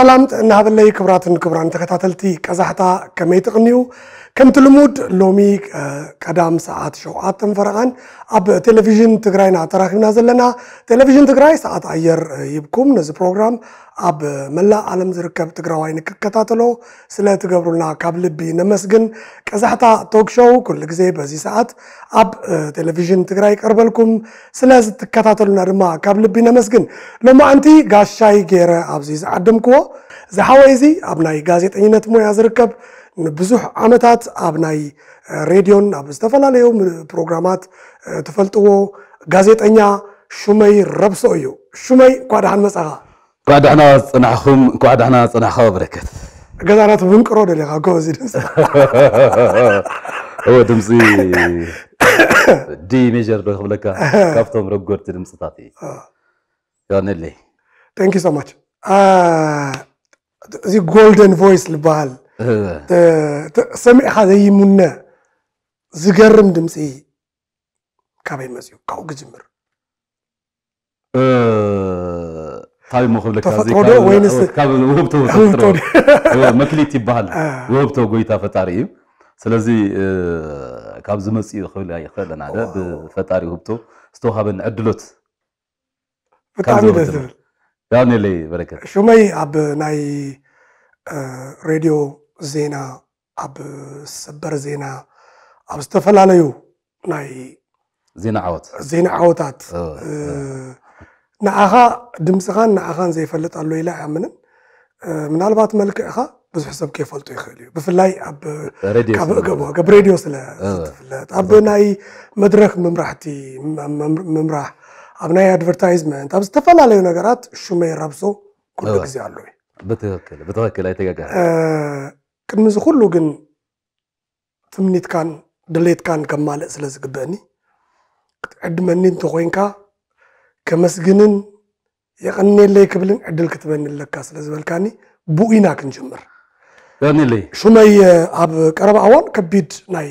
سلامت نهاب اللي كبرات كبران تكتاتلتي كزاحتا كميتغنيو ከምቲ ልሙድ ሎሚ ቀዳም ሰዓት ሸውዓት ተንፈረቓን ኣብ ቴሌቭዥን ትግራይና ተራኺብና ዘለና ቴሌቭዥን ትግራይ ሰዓት ኣየር ይብኩም ነዚ ፕሮግራም ኣብ መላእ ዓለም ዝርከብ ትግራዋይ ንክከታተሎ ስለ ትገብሩልና ካብ ልቢ ነመስግን ቀዛሕታ ቶክ ሾው ኩሉ ግዜ በዚ ሰዓት ኣብ ቴሌቭዥን ትግራይ ቀርበልኩም ስለ ዝትከታተሉና ድማ ካብ ልቢ ነመስግን ሎማዓንቲ ጋሻይ ገይረ ኣብዚ ዝዓድምክዎ ዝሓወይ እዚ ኣብ ናይ ጋዜጠኝነት ሙያ ዝርከብ ንብዙሕ ዓመታት ኣብ ናይ ሬድዮን ኣብ ዝተፈላለዩ ፕሮግራማት ትፈልጥዎ ጋዜጠኛ ሹመይ ረብሶ እዩ ሹመይ እንኳ ድሓን መፃኻ እንኳ ዳሕና ፅናዕኹም እንኳ ዳሕና ፅናሕኻ በረከት ገዛና ትብንቅሮ ደሊኻ ጎበዚ ድምፂ እወ ድምፂ ዲ ሜጀር ዶ ክብለካ ካብቶም ረጎድቲ ድምፅታት እዩ ዮነለይ ታንኪ ሶ ማች እዚ ጎልደን ቮይስ ዝበሃል ሰሚዕኻ ዘይሙነ ዝገርም ድምፂ ካበይ መፅኡ ካብኡ ክጅምር ታዊ መክብለካ መክሊት ይበሃል ውህብቶ ጎይታ ፈጣሪ እዩ ስለዚ ካብ ዝመፅኡ ክብል ይክእለና ብፈጣሪ ውህብቶ ዝተዋሃበን ዕድሎት ብጣዕሚ ደስ ዝብል ዳኒለይ በረከት ሹመይ ኣብ ናይ ሬድዮ ዜና ኣብ ሰበር ዜና ኣብ ዝተፈላለዩ ናይ ዜና ዓወት ዜና ዓወታት ንዓኻ ድምፅኻን ንዓኻን ዘይፈልጥ ኣሎ ኢላ ይኣምንን ምናልባት መልክዕኻ ብዙሕ ሰብ ከይፈልጡ ይኽእል እዩ ብፍላይ ኣብ ሬድዮ ስለዝፍለጥ ኣብ ናይ መድረክ ምምራሕቲ ምምራሕ ኣብ ናይ ኣድቨርታይዝመንት ኣብ ዝተፈላለዩ ነገራት ሹመይ ረብሶ ኩሉ ግዜ ኣሎ እዩ ብትክክል ኣይተጋጋ ቅድሚ እዚ ኩሉ ግን ትምኒትካን ድሌትካን ከማልእ ስለ ዝግበአኒ ክትዕድመኒ እንተኮይንካ ከመስግንን የቀኒለይ ክብልን ዕድል ክትበኒ ኣለካ ስለ ዝበልካኒ ብኢና ኢና ክንጅምር ቀኒለይ ሹመይ ኣብ ቀረባ እዋን ከቢድ ናይ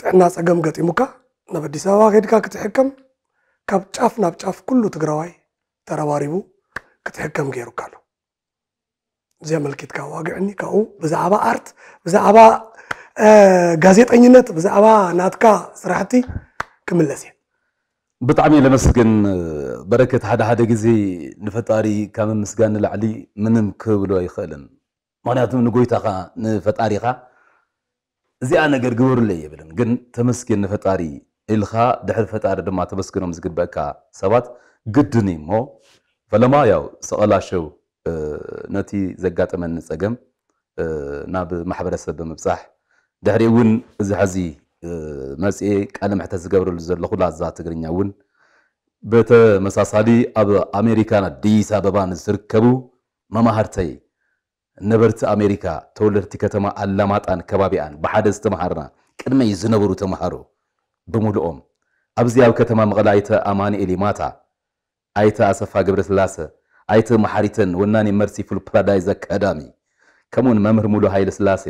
ጥዕና ፀገም ገጢሙካ ናብ ኣዲስ ኣበባ ከድካ ክትሕከም ካብ ጫፍ ናብ ጫፍ ኩሉ ትግራዋይ ተረባሪቡ ክትሕከም ገይሩካ ኣሎ ዘመልኪትካ ዋግዕኒ ካብኡ ብዛዕባ ኣርት ብዛዕባ ጋዜጠኝነት ብዛዕባ ናትካ ስራሕቲ ክምለስ እየ ብጣዕሚ እየ ለመስግን በረከት ሓደ ሓደ ግዜ ንፈጣሪ ካብ ምስጋን ንላዕሊ ምንም ክብሎ ኣይኽእልን ምክንያቱ ንጎይታኻ ንፈጣሪኻ እዚኣ ነገር ግበሩለ የብልን ግን ተመስግን ንፈጣሪ ኢልካ ድሕሪ ፈጣሪ ድማ ተመስግኖም ዝግበአካ ሰባት ግድን እዩ እሞ ፈለማ ያው ሰቐላሸው ነቲ ዘጋጠመኒ ፀገም ናብ ማሕበረሰብ ብምብፃሕ ድሕሪ እውን እዚ ሕዚ መፅኤ ቃለ ምሕተት ዝገብረሉ ዘለኹ ላዛ ትግርኛ እውን በተመሳሳሊ ኣብ ኣሜሪካን ኣዲስ ኣበባን ዝርከቡ መማሃርተይ ነበርቲ ኣሜሪካ ተወለድቲ ከተማ ኣላማጣን ከባቢኣን ብሓደ ዝተመሃርና ቅድመይ ዝነበሩ ተምሃሮ ብምሉኦም ኣብዚ ኣብ ከተማ መቐለ ኣይተ ኣማኒኤል ማታ ኣይተ ኣሰፋ ገብረስላሴ አይተ መሐሪተን ወናኔ መርሲፉል ፓራዳይዝ አካዳሚ ከመሆን መምህር ሙሉ ኃይለ ስላሴ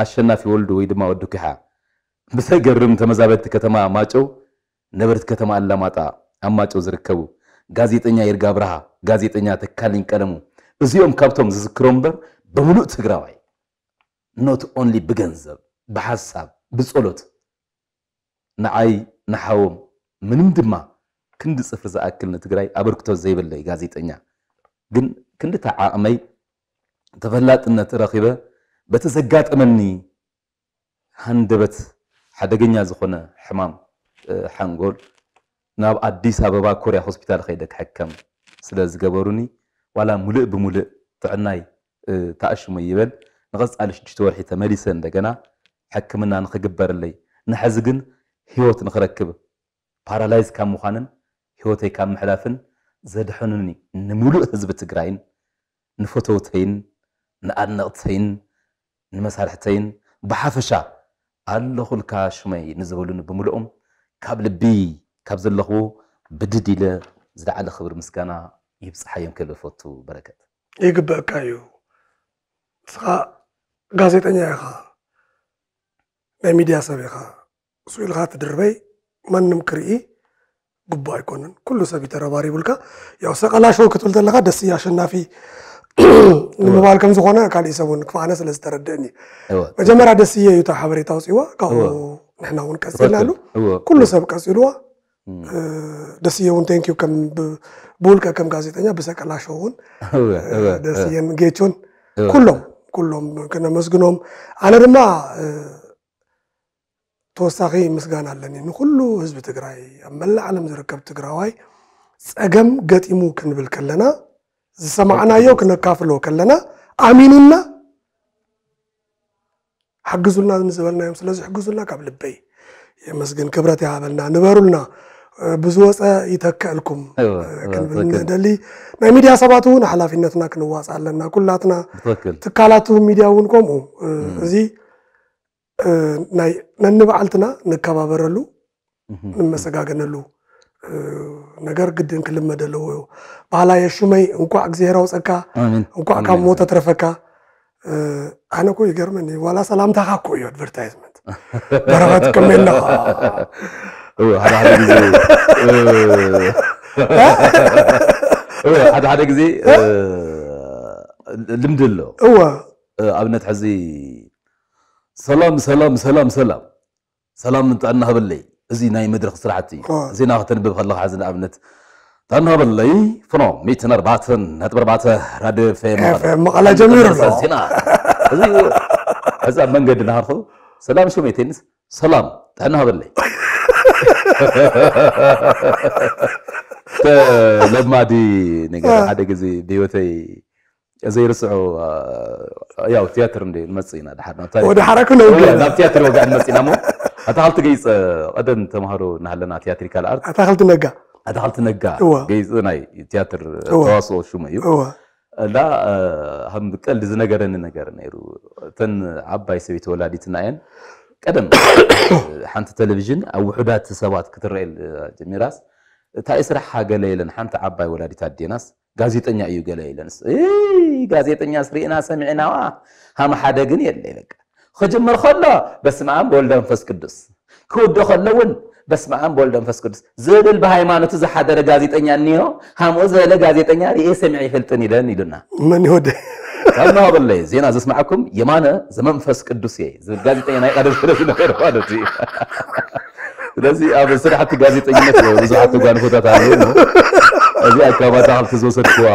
አሸናፊ ወልዱ ወይ ድማ ወዱ ክሓ ብዘገርም ተመዛበልቲ ከተማ ማጨው ነበርቲ ከተማ አላማጣ ኣብ ዝርከቡ ጋዜጠኛ ይርጋ ብርሃ ጋዜጠኛ ተካልኝ ቀለሙ እዚኦም ካብቶም ዝዝክሮ እምበር ብምሉእ ትግራዋይ ኖት ኦንሊ ብገንዘብ ብሓሳብ ብፀሎት ንዓይ ንሓዎም ምንም ድማ ክንዲ ፅፍሪ ዝኣክል ንትግራይ ኣበርክቶ ዘይበለይ ጋዜጠኛ ግን ክንድታ ዓቕመይ ተፈላጥነት ረኺበ በቲ ዘጋጥመኒ ሃንደበት ሓደገኛ ዝኾነ ሕማም ሓንጎል ናብ ኣዲስ ኣበባ ኮርያ ሆስፒታል ከይደ ክሕከም ስለ ዝገበሩኒ ዋላ ሙሉእ ብሙሉእ ጥዕናይ ተኣሽሙ ይበል ንቐፃሊ ሽዱሽተ ወርሒ ተመሊሰ እንደገና ሕክምና ንክግበረለይ ንሕዚ ግን ሂወት ንክረክብ ፓራላይዝ ካብ ምዃንን ሂወተይ ካብ ምሕላፍን حنوني نملو حزب تجرين نفوتوتين نأنقتين نمسارحتين بحافشة الله الكاش ما ينزلون بملؤهم قبل بي قبل الله بددي له زد على خبر مسكنا يبص حيوم كل فوتو بركة يقبل كايو سخا غازيتني يا خا نمديا سبي خا سويل خات دربي من نمكري ቡባ ይኮንን ኩሉ ሰብ ይተረባሪ ብልካ ያው ሰቀላ ሾው ክትብል ተለካ ደስ እያ አሸናፊ ንምባል ከም ዝኾነ ካሊእ ሰብን ክፍኣነ ክፋኣነ ስለ ዝተረድአኒ መጀመርያ ደስ እየ እዩታ ሓበሬታ ውፅዋ ካብኡ ንሕና እውን ቀፂልና ኣሉ ኩሉ ሰብ ቀፂልዋ ደስ እየ እውን ቴንኪዩ ከም ብውልቀ ከም ጋዜጠኛ ብሰቀላ ሾው እውን እየን ጌቾን ኩሎም ኩሎም ክነመስግኖም ኣነ ድማ ተወሳኺ ምስጋና ኣለኒ ንኩሉ ህዝቢ ትግራይ ኣብ መላእ ዓለም ዝርከብ ትግራዋይ ፀገም ገጢሙ ክንብል ከለና ዝሰማዕናዮ ክነካፍሎ ከለና ኣሚኑና ሓግዙልና ንዝበልናዮም ስለዚ ሕግዙልና ካብ ልበይ የመስግን ክብረት ይሃበልና ንበሩልና ብዝወፀ ይተክአልኩም ክንብል ንደሊ ናይ ሚድያ ሰባት እውን ሓላፊነትና ክንዋፅእ ኣለና ኩላትና ትካላት ሚድያ እውን ከምኡ እዚ ናይ ነንባዓልትና ንከባበረሉ ንመሰጋገነሉ ነገር ግድን ክልመድ ኣለዎ እዩ ባህላየ ሹመይ እንኳዕ እግዚኣብሔር ኣውፀካ እንኳዕ ካብ ሞት ተትረፈካ ኣነ ኮ ይገርመኒ ዋላ ሰላምታካ ኮ እዩ ኣድቨርታይዝመንት በረኸት ከመየለ ሓደ ሓደ ግዜ ልምዲ ኣሎ እዋ ኣብነት ሕዚ سلام سلام سلام سلام سلام من تعنها باللي زي ناي مدرك سرعتي زي ناخ تنبب الله عزنا أبنت تعنها باللي فنو ميتنا أربعة نت أربعة راد في مقالة جميلة زينا هذا من قد نعرفه سلام شو ميتين سلام تعنها باللي لما نقدر هذا كذي بيوتي እዚ ርስዑ ያው ቲያትር እንደ መፅኢና ዳሓር ወደ ሓራኩ ነው ግን ናብ ቲያትር ወጋን መፅኢና ሞ ኣታክልቲ ገይፀ ቀደም ተምሃሮ ናሃለና ቲያትሪካል ኣርት ኣታክልቲ ነጋ ኣታክልቲ ነጋ ገይፀ ናይ ቲያትር ተዋስኦ ሽሙ እዩ እና ከም ቀልዲ ዝነገረኒ ነገር ነይሩ እተን ዓባይ ሰበይቲ ወላዲትና እየን ቀደም ሓንቲ ቴሌቭዥን ኣብ ውሕዳት ሰባት ክትረአ ጀሚራስ እታ ስራሕ ገለ የለን ሓንቲ ዓባይ ወላዲታት ዴናስ ጋዜጠኛ እዩ ገለ የለንስ غازيتنيا سرينا سمعنا هم حدا جن يلي بك خجمر خلا بس ما عم بولدن فس كدس كود خلون بس ما عم بولدن فس كدس زاد البهاي ما نتز حدا رغازيتنيا نيو هم وزال غازيتنيا رئي سمعي فلتني لن يدنا من يهود كما بالله زين از اسمعكم يمانا زمن فس كدس يي زاد غازيتنيا ناي قادر فرس نهر وادتي لذي ابو سرحت غازيتنيا وزعتو غانفوتات عليه أبي أكبا تعال في زوسك و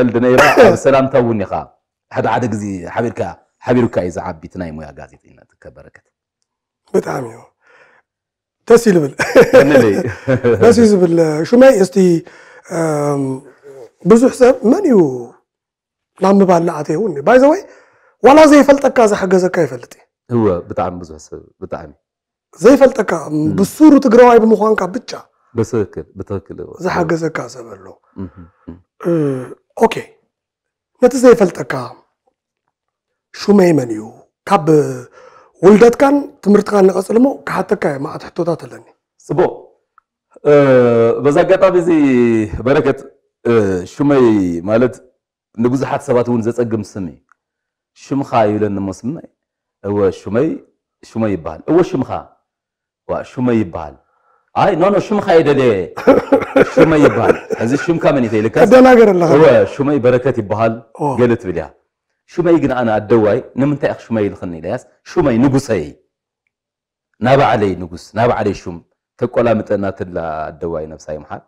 البنيرة السلام توني خا حد عاد قزي حبيبك حبيرك إذا عبي تنايم ويا قازيت إنا تكبرك بتعاميو تسي لبل نلي بس يزبل شو ما يستي بزو حساب مانيو نعم بعد لا عتيه وني باي زوي ولا زي فلتك هذا حق زكاي فلتي هو بتعام بزو حساب بتعامي زي فلتك بالصورة تقرأ عيب مخوانك بتشا በትክክል በትክክል ዝሓገዘ ካ ዘሎ ኦኬ ነቲ ዘይፈልጠካ ሹመይ መን እዩ ካብ ውልደትካን ትምህርትካን ንቐፅል እሞ ክሓተካ እየ ማዓት ሕቶታት ኣለኒ ፅቡቅ በዛ ኣጋጣሚ እዚ በረከት ሹመይ ማለት ንብዙሓት ሰባት እውን ዘፀግም ስም እዩ ሽምኻ ይብለኒ ሞ ስመይ እወ ሹመይ ሹመይ ይበሃል እወ ሽምኻ ዋ ሹመይ ይበሃል አይ ኖ ኖ ሹም ኸይደደ ሹመ ይባል እዚ ሹም ከመን ይተይ ለካ ደናገር الله هو ሹመይ በረከት ይባል ገለት ብልያ ሹመይ ግን አና አደዋይ ንምንታይ አክ ሹመይ ልኽኒ ኢልያስ ሹመይ ንጉሰይ ናብ ዓለይ ንጉስ ናብ ዓለይ ሹም ተቆላምጠና ትላ ኣደዋይ ነብሳይ መሓል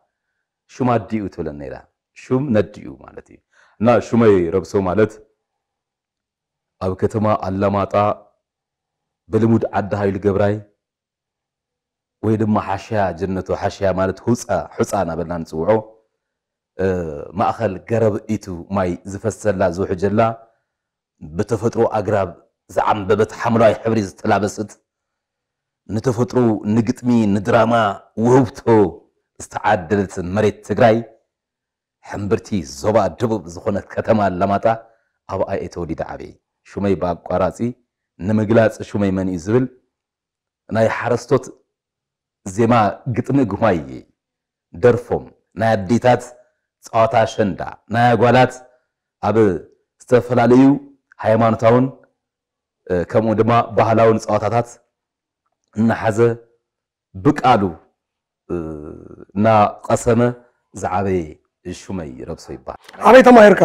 ሹም ኣዲኡ ትብለን ነይራ ሹም ነዲኡ ማለት እዩ እና ሹመይ ረብሶ ማለት ኣብ ከተማ ኣላማጣ ብልሙድ ዓዲ ሃይሉ ገብራይ ወይ ድማ ሓሽያ ጅነቱ ሓሽያ ማለት ሑፃና ናበልና ንፅውዖ ማእኸል ገረብ ኢቱ ማይ ዝፈሰላ ዝውሕጀላ ብተፈጥሮ ኣግራብ ዝዓንበበት ሓምለዋይ ሕብሪ ዝተላበስት ንተፈጥሮ ንግጥሚ ንድራማ ውህብቶ ዝተዓደለት መሬት ትግራይ ሕምብርቲ ዞባ ደቡብ ዝኾነት ከተማ ኣላማጣ ኣብኣ እየ ተወሊደ ዓበይ ሹመይ ብኣቋራፂ ንምግላፅ ሹመይ መን እዩ ዝብል ናይ ሓረስቶት ዜማ ግጥም ግኋይ ደርፎም ናይ ኣዴታት ፀዋታ ሸንዳ ናይ ኣጓላት ኣብ ዝተፈላለዩ ሃይማኖታውን ከምኡ ድማ ባህላውን ፀዋታታት እናሓዘ ብቃሉ እናቀሰመ ዝዓበየ ሹመይ ረብሶ ይበሃል ኣበይ ተማሂርካ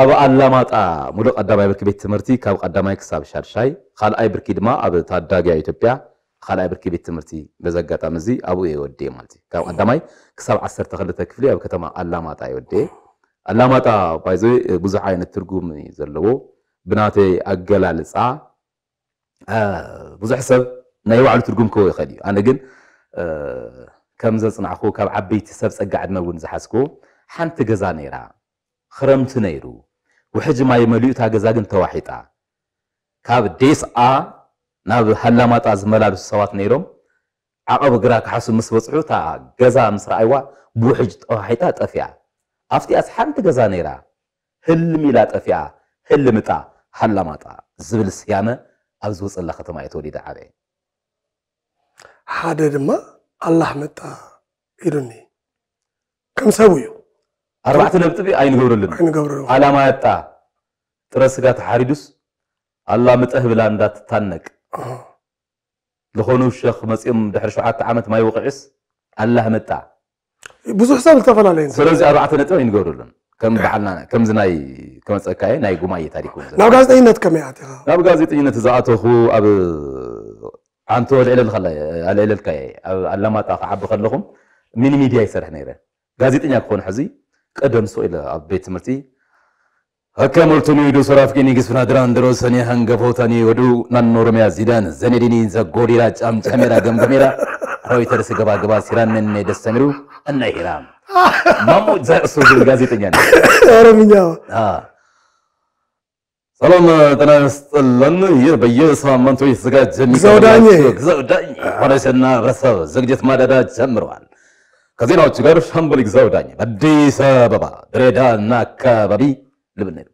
ኣብ ኣላማጣ ሙሉእ ቀዳማይ ብርኪ ቤት ትምህርቲ ካብ ቀዳማይ ክሳብ ሻድሻይ ካልኣይ ብርኪ ድማ ኣብ ታዳጊያ ኢትዮጵያ خلاه بركبي تمرتي بزجاج مزي أبو يودي مالتي كم أدماي كسب عصر تخلد تكفلي أبو كتما الله ما تايودي الله ما تا بايزوي بزحاي نترجمني زلوا بناتي أجل لسا بزح سب نيو على ترجم كوي خدي أنا جن كم زن عخو كم عبيت سب سجعد ما ون زحسكو حنت جزاني را خرمت نيرو وحج ما يمليو تا جزاجن تواحيتا كاب ديس آ ናብ ሃላማጣ ዝመላለሱ ሰባት ነይሮም ዓቐብ ግራ ክሓሱ ምስ በፅሑ እታ ገዛ ምስ ረኣይዋ ብውሕጅ ጠዋሒጣ ጠፊያ ኣብቲኣስ ሓንቲ ገዛ ነይራ ህልም ኢላ ጠፊያ ህልምጣ ሃላማጣ ዝብል ስያመ ኣብ ዝወፀላ ከተማ እየ ተወሊዳ ዓበ ሓደ ድማ ኣላህ መጣ ኢሉኒ ከም ሰብ እዩ ኣርባዕተ ነጥቢ ኣይንገብረሉን ያጣ ጥረ ስጋ ተሓሪዱስ ኣላ ምጠህ ብላ እንዳትታነቅ ዝኾኑ ሸክ መፂኦም ድሕሪ ሸውዓተ ዓመት ማይ ወቂዕስ ኣላህ መጣ ብዙሕ ሰብ ዝተፈላለየ ስለዚ ኣርባዕተ ነጥብ ኣይንገብረሉን ከም በዓልና ከምዚ ናይ ክመፀካየ ናይ ጉማየ ታሪክ ናብ ጋዜጠኝነት ከመይ ኣትኻ ናብ ጋዜጠኝነት ዝኣተኹ ኣብ ዓንቶ ልዕለልካየ ኣብ ኣላማጣ ክዓቢ ከለኹም ሚኒ ሚድያ ይሰርሕ ነይረ ጋዜጠኛ ክኾኑ ሕዚ ቀደም ሶ ኢለ ኣብ ቤት ትምህርቲ Akka moltumii iduu soraaf kennii gisfinaaduraan duroo sanii hangafootanii oduu naannoo Oromiyaa siidaan zanee diniinsa goodiidhaa caamcameera gamgameera raawwitarsi gabaagabaa siraan nannee dassamiru anna hiraam. Mamu suusul gaazexኛን ኦሮምኛው ሰላም ጤና ይስጥልን። ይህ በየሳምንቱ የተዘጋጀ ግዛውዳኝ ሆነስና ህብረተሰብ ዝግጅት ማደዳ ጀምረዋል። ከዜናዎቹ ጋር ሻምበል ግዛው ዳኜ በአዲስ አበባ ድሬዳዋና አካባቢ لبنان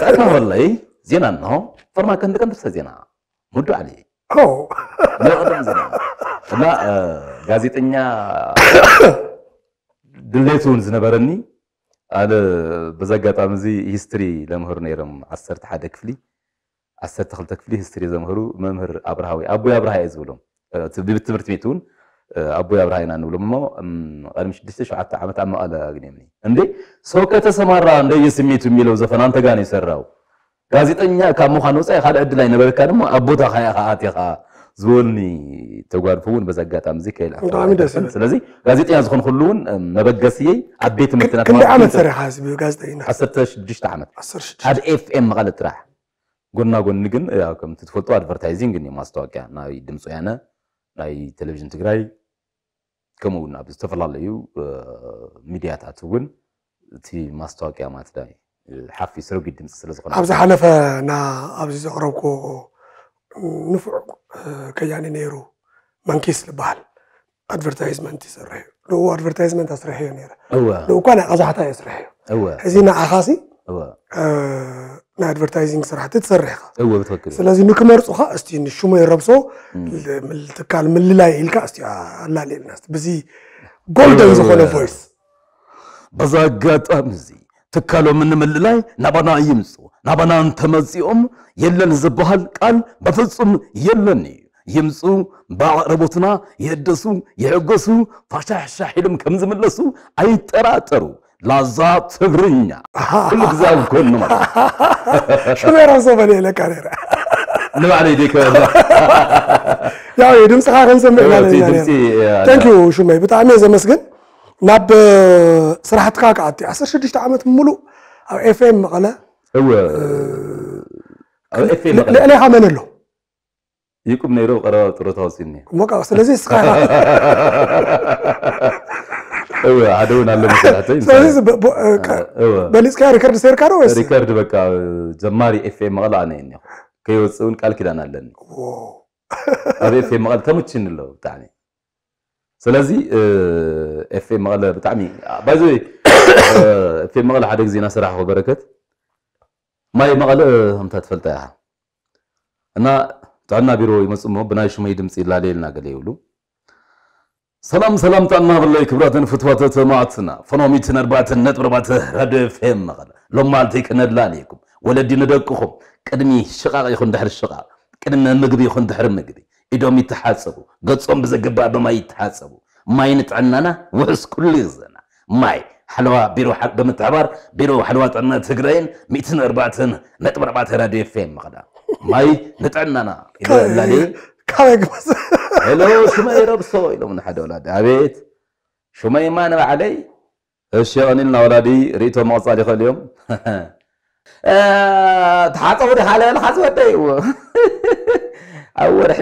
فأنا والله زينا نه فرما كان كان درس زينا مدو عليه أو لا أدم زينا لا آه، غازيتنيا دليتون زنبرني أنا آه، بزاقة تامزي هيستري لمهر نيرم عسرت حدا كفلي عسرت خلت كفلي هيستري زمهرو ممهر أبرهاوي أبوي أبرهاوي زولهم آه، تبدي بالتمرت ميتون ኣቦይ ኣብርሃይና ንብሎም እሞ ቅድሚ ሽዱሽተ ሸዓተ ዓመት ኣብ መቐለ ኣግንየምኒ እንዴ ሰው ከተሰማራ እንደየ ስሜቱ የሚለው ዘፈን አንተ ጋር ነው የሰራው ጋዜጠኛ ካብ ምዃን ወፃኢ ካልእ ዕድል ኣይነበረካ ድማ ኣብ ቦታ ከ ኢኻ ኣትኻ ዝበሉኒ ተጓድፎ እውን በዚ ኣጋጣሚ እዚ ከይልኣፍታ ስለዚ ጋዜጠኛ ዝኮን ኩሉ እውን መበገሲየ ኣብ ቤት ትምህርትና ክንደይ ዓመት ሰሪሓ ጋዜጠኛ ዓሰርተ ሽዱሽተ ዓመት ኣብ ኤፍኤም መቐለ ጥራሕ ጎና ጎኒ ግን ከምቲ ትፈልጦ ኣድቨርታይዚንግ ማስታወቅያ ናይ ድምፂ ወያነ ናይ ቴሌቭዥን ትግራይ كمو نا بستفلا ليو ميديات أتون تي ماستوك يا ماتداي حافي سرو قدم سلسقنا أبز حلفة نا أبز عربكو نفع كياني نيرو منكيس البحل أدفرتايزمنت يسرحي لو أدفرتايزمنت أسرحي نيرا لو كان أزحتها يسرحي هزينا عخاسي أه ንኣድቨርታይዚንግ ስራሕቲ ትሰርሕ ኢኻ ስለዚ ንክመርፁካ እስቲ ንሽሙ የረብሶ ትካል ምልላይ ኢልካ እስቲ ኣላልየልና ብዚ ጎልደን ዝኾነ ቮይስ በዛ ኣጋጣሚ እዚ ትካሎም ንምልላይ ናባና ይምፁ ናባና እንተመፂኦም የለን ዝበሃል ቃል በፍፁም የለን እዩ ይምፁ ብኣቕርቦትና የደሱ የሕገሱ ፋሻሕሻሕ ኢሎም ከም ዝምለሱ ኣይጠራጠሩ ላዛ ትግርኛ ኩሉ ግዜ ኮኑ ማለት ሽመራ ዘበለ የለ ካሬራ ንባዕለይ ደይ ከበላ ያው የድምፅኻ ክንሰምዕ ማለትዩ ሹመይ ብጣዕሚ እየ ዘመስግን ናብ ስራሕትካ ከዓቲ 16 ዓመት ሙሉእ ኣብ ኤፍኤም መቐለ ልዕለይኻ መን ኣሎ ይቁም ነይሮ ቀረባ ጥሮታ ወፂኒ ስለዚ ስኻ አደውን አለ መሰላተኝ። በሊስካ ሪከርድ ሰርካ ነው ወይስ ሪከርድ በቃ ጀማሪ ኤፍኤም መቀለ አነ እኛ ከይወፅውን ቃል ኪዳን አለን ኣብ ኤፍኤም መቀለ ተምች ንለው ብጣዕሚ ስለዚ ኤፍኤም መቀለ ብጣዕሚ ባይዘ ኤፍኤም መቀለ ሓደ ግዜ እናሰራሕኩ በረከት ማይ መቀለ ከምታ ትፈልጣ ኢኻ እና ጥዕና ቢሮ ይመፁ እሞ ብናይ ሽመይ ድምፂ ይላለየልና ገለ ይብሉ سلام سلام تانا بالله كبراتن فتوات سماعتنا فنوميتن أربعة نت بربعة هذا فهم نقل لما علتك ندلانيكم ولدي ندقكم كدمي شقاق يخون دحر الشقاق كدمي نقدي يخون دحر النقدي إدوم يتحاسبوا قصهم بزقبا بما يتحاسبوا ما ينتعننا وحس كل زنا ماي حلوة بيرو حق بمتعبار بيرو حلوة عنا تقرين ميتن أربعة نت بربعة هذا فهم نقل ماي نتعننا إذا لا ካበይ ክመስ ሄሎ ሹመይ ረብሶ ኢሎም ንሓደ ወላዲ ኣቤት ሹመይማ ንባዕለይ እሺ ቀኒልና ወላዲ ርእቶም መቕፃል ይኽእል እዮም ተሓፀቡ ዲኻ ለበል ሓፅወደይ ኣብ ወርሒ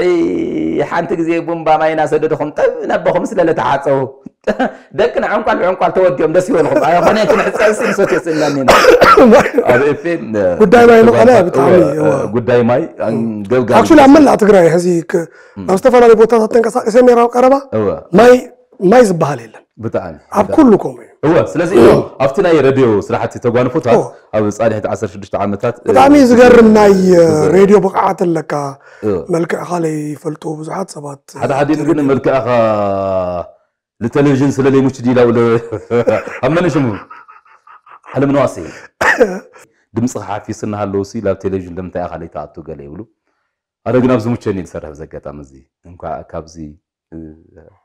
ሓንቲ ግዜ ቡምባ ማይና ሰደድኹም ጠብ ናባኹም ስለለተሓፀቡ ደቂ ንዕንቋል ብዕንቋል ተወዲኦም ደስ ይበልኩም ኣነ ክንሕፀብሲ ንሰትዮ ስእናኒና ኣብ ማይ መቐለ ብጣዕሚ ጉዳይ ማይ ገብጋ ኣብ መላእ ትግራይ ሕዚ ኣብ ዝተፈላለዩ ቦታታት ተንቀሳቂሰ ሜራዊ ቀረባ ማይ ዝበሃል የለን بطعن اب كلكم هو سلازي افتنا اي راديو صراحه تتوغان فوتا او صالح 10 6 عامات بطعمي زغرنا اي راديو بقعات لك ملك خالي فلتو بزحات سبات هذا حديد كن ملك اخا للتلفزيون سلالي مش دي لو اما نشمو على منواسي دم صحه في سنها لوسي لا تلفزيون لم تاخ علي تعطو قال يقولوا انا كنا بزمتشني نسرح زكاتا مزي انكا كابزي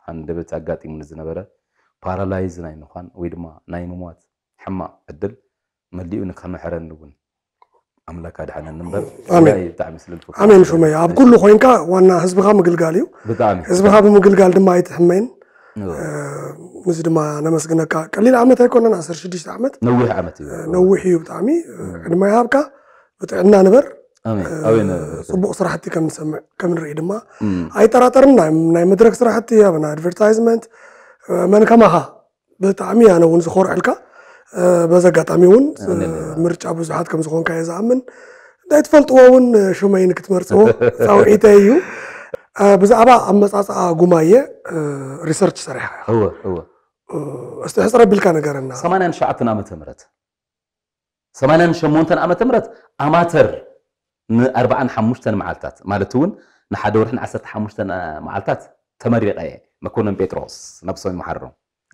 عند بيت اغاطي من الزنبره ፓራላይዝ ናይ ምዃን ወይ ድማ ናይ ምሟት ሕማቕ ዕድል መሊኡ ንከመሕረኒ እውን ኣምላክ ኣድሓነኒ እምበር ብጣዕሚ ስለልፈ ኣሜን ሹመይ ኣብ ኩሉ ኮይንካ ዋና ህዝብኻ ምግልጋል እዩ ብጣዕሚ ህዝብኻ ብምግልጋል ድማ ኣይትሕመይን እዚ ድማ ነመስግነካ ቀሊል ዓመት ኣይኮነን 16 ዓመት ነዊሕ ዓመት እዩ ነዊሕ እዩ ብጣዕሚ ዕድመ ይሃብካ ብጥዕና ንበር ፅቡቅ ስራሕቲ ከም ንሰምዕ ከም ንርኢ ድማ ኣይጠራጠርን ናይ መድረክ ስራሕቲ ኣብ ናይ ኣድቨርታይዝመንት من كمها بتعمي أنا ونزخور علكا بزق عميون ون أبو زحات كم زخون كايز عمن دايت فلت وون شو ما ينك تمرتو أو إيتايو بس أبا أما أساس أقومايا ريسيرش صريح هو هو استحس ربي الكان قرنا سمعنا إن شعتنا متمرت سمعنا إن شمونتنا متمرت أماتر أربعة حمشتن معلتات مالتون نحدو نحدورن عسرت حمشتن معلتات ተመረቀ መኮንን ጴጥሮስ ነፍሶን መሐረሩ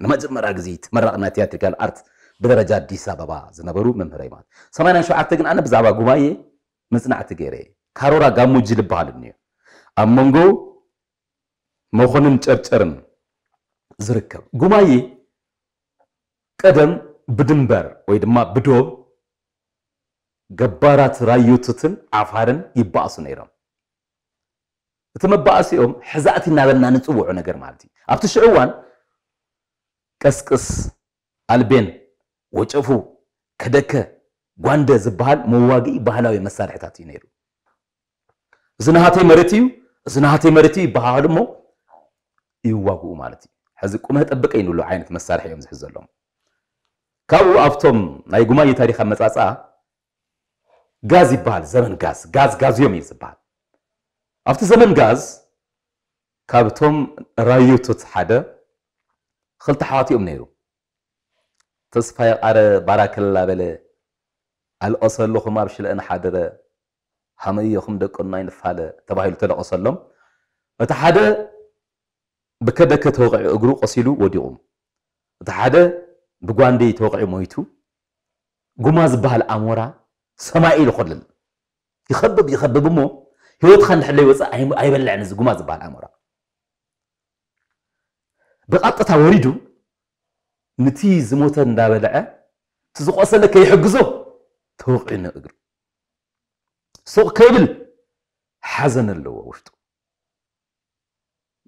ንመጀመርያ ግዜ ተመረቅና ቲያትሪካል ኣርት ብደረጃ ኣዲስ ኣበባ ዝነበሩ መምህረ መምህረይ ማለት ሸውዓተ ግን ኣነ ብዛዕባ ጉባኤ መፅናዕቲ ገይረ ካሮራ ጋሙጅ ዝበሃል እኒዮ ኣብ መንጎ መኮንን ጨርጨርን ዝርከብ ጉባኤ ቀደም ብድንበር ወይ ድማ ብዶብ ገባራት ራዮትትን ዓፋርን ይበኣሱ ነይሮም እቲ መባእሲኦም ሕዛእቲ እናበልና ንፅውዑ ነገር ማለት እዩ ኣብቲ ሽዑ እዋን ቀስቅስ ኣልቤን ወጨፉ ከደከ ጓንደ ዝበሃል መዋግኢ ባህላዊ መሳርሕታት እዩ ነይሩ እዚ ናሃተይ መሬት እዩ እዚ ናሃተይ መሬት እዩ ይበሃሉ እሞ ይዋግኡ ማለት እዩ ሕዚ ቁመህ ጠብቀ ይንብሎ ዓይነት መሳርሒ እዮም ዝሕዝ ዘሎም ካብኡ ኣብቶም ናይ ጉማየ ታሪክ ኣመፃፅኣ ጋዝ ይበሃል ዘመን ጋዝ ጋዝ ጋዝዮም እዩ ዝበሃል أفتى زمن غاز كابتهم رأيو تتحدى خلت حواتي أم نيرو تصفى على بارك الله بلي هل أصل لكم ما بشي لأن حدر هميهم دك أنين فالة تباهي لتلا أصل لهم أتحدى بكبكة توقع أقرو قصيلو وديهم أتحدى بقواندي توقع مويتو قماز بها الأمورة سمائي لخلل يخبب يخبب مو هيوت خان حلي وص أي بلع عن زجوما زبال أمورا بقطة توريدو نتي زموتا ندابلع تزق أصلا كي يحجزه توق إنا أجر سوق كابل حزن اللي هو وشتو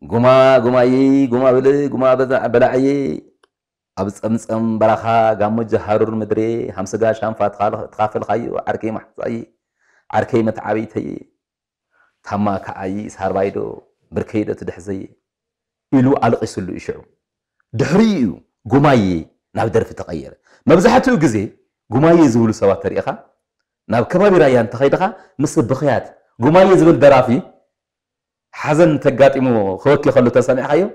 جما جما يي جما بلي جما بدا بلا عي أبس أمس أم براخا جام جهارور مدري همسجاش هم فات خال تخاف الخي عركي محصي عركي متعبي تي تما كأي سهر بايدو بركيدة تدحزي إلو علق يسلو إشعو دحريو قماي ناب درف تغير ما بزحتو قزي قماي زولو سوا تريخا ناب كبابي رايان تخيدخا مس بخيات قماي زول درافي حزن تقاتمو خوكي خلو تساني خيو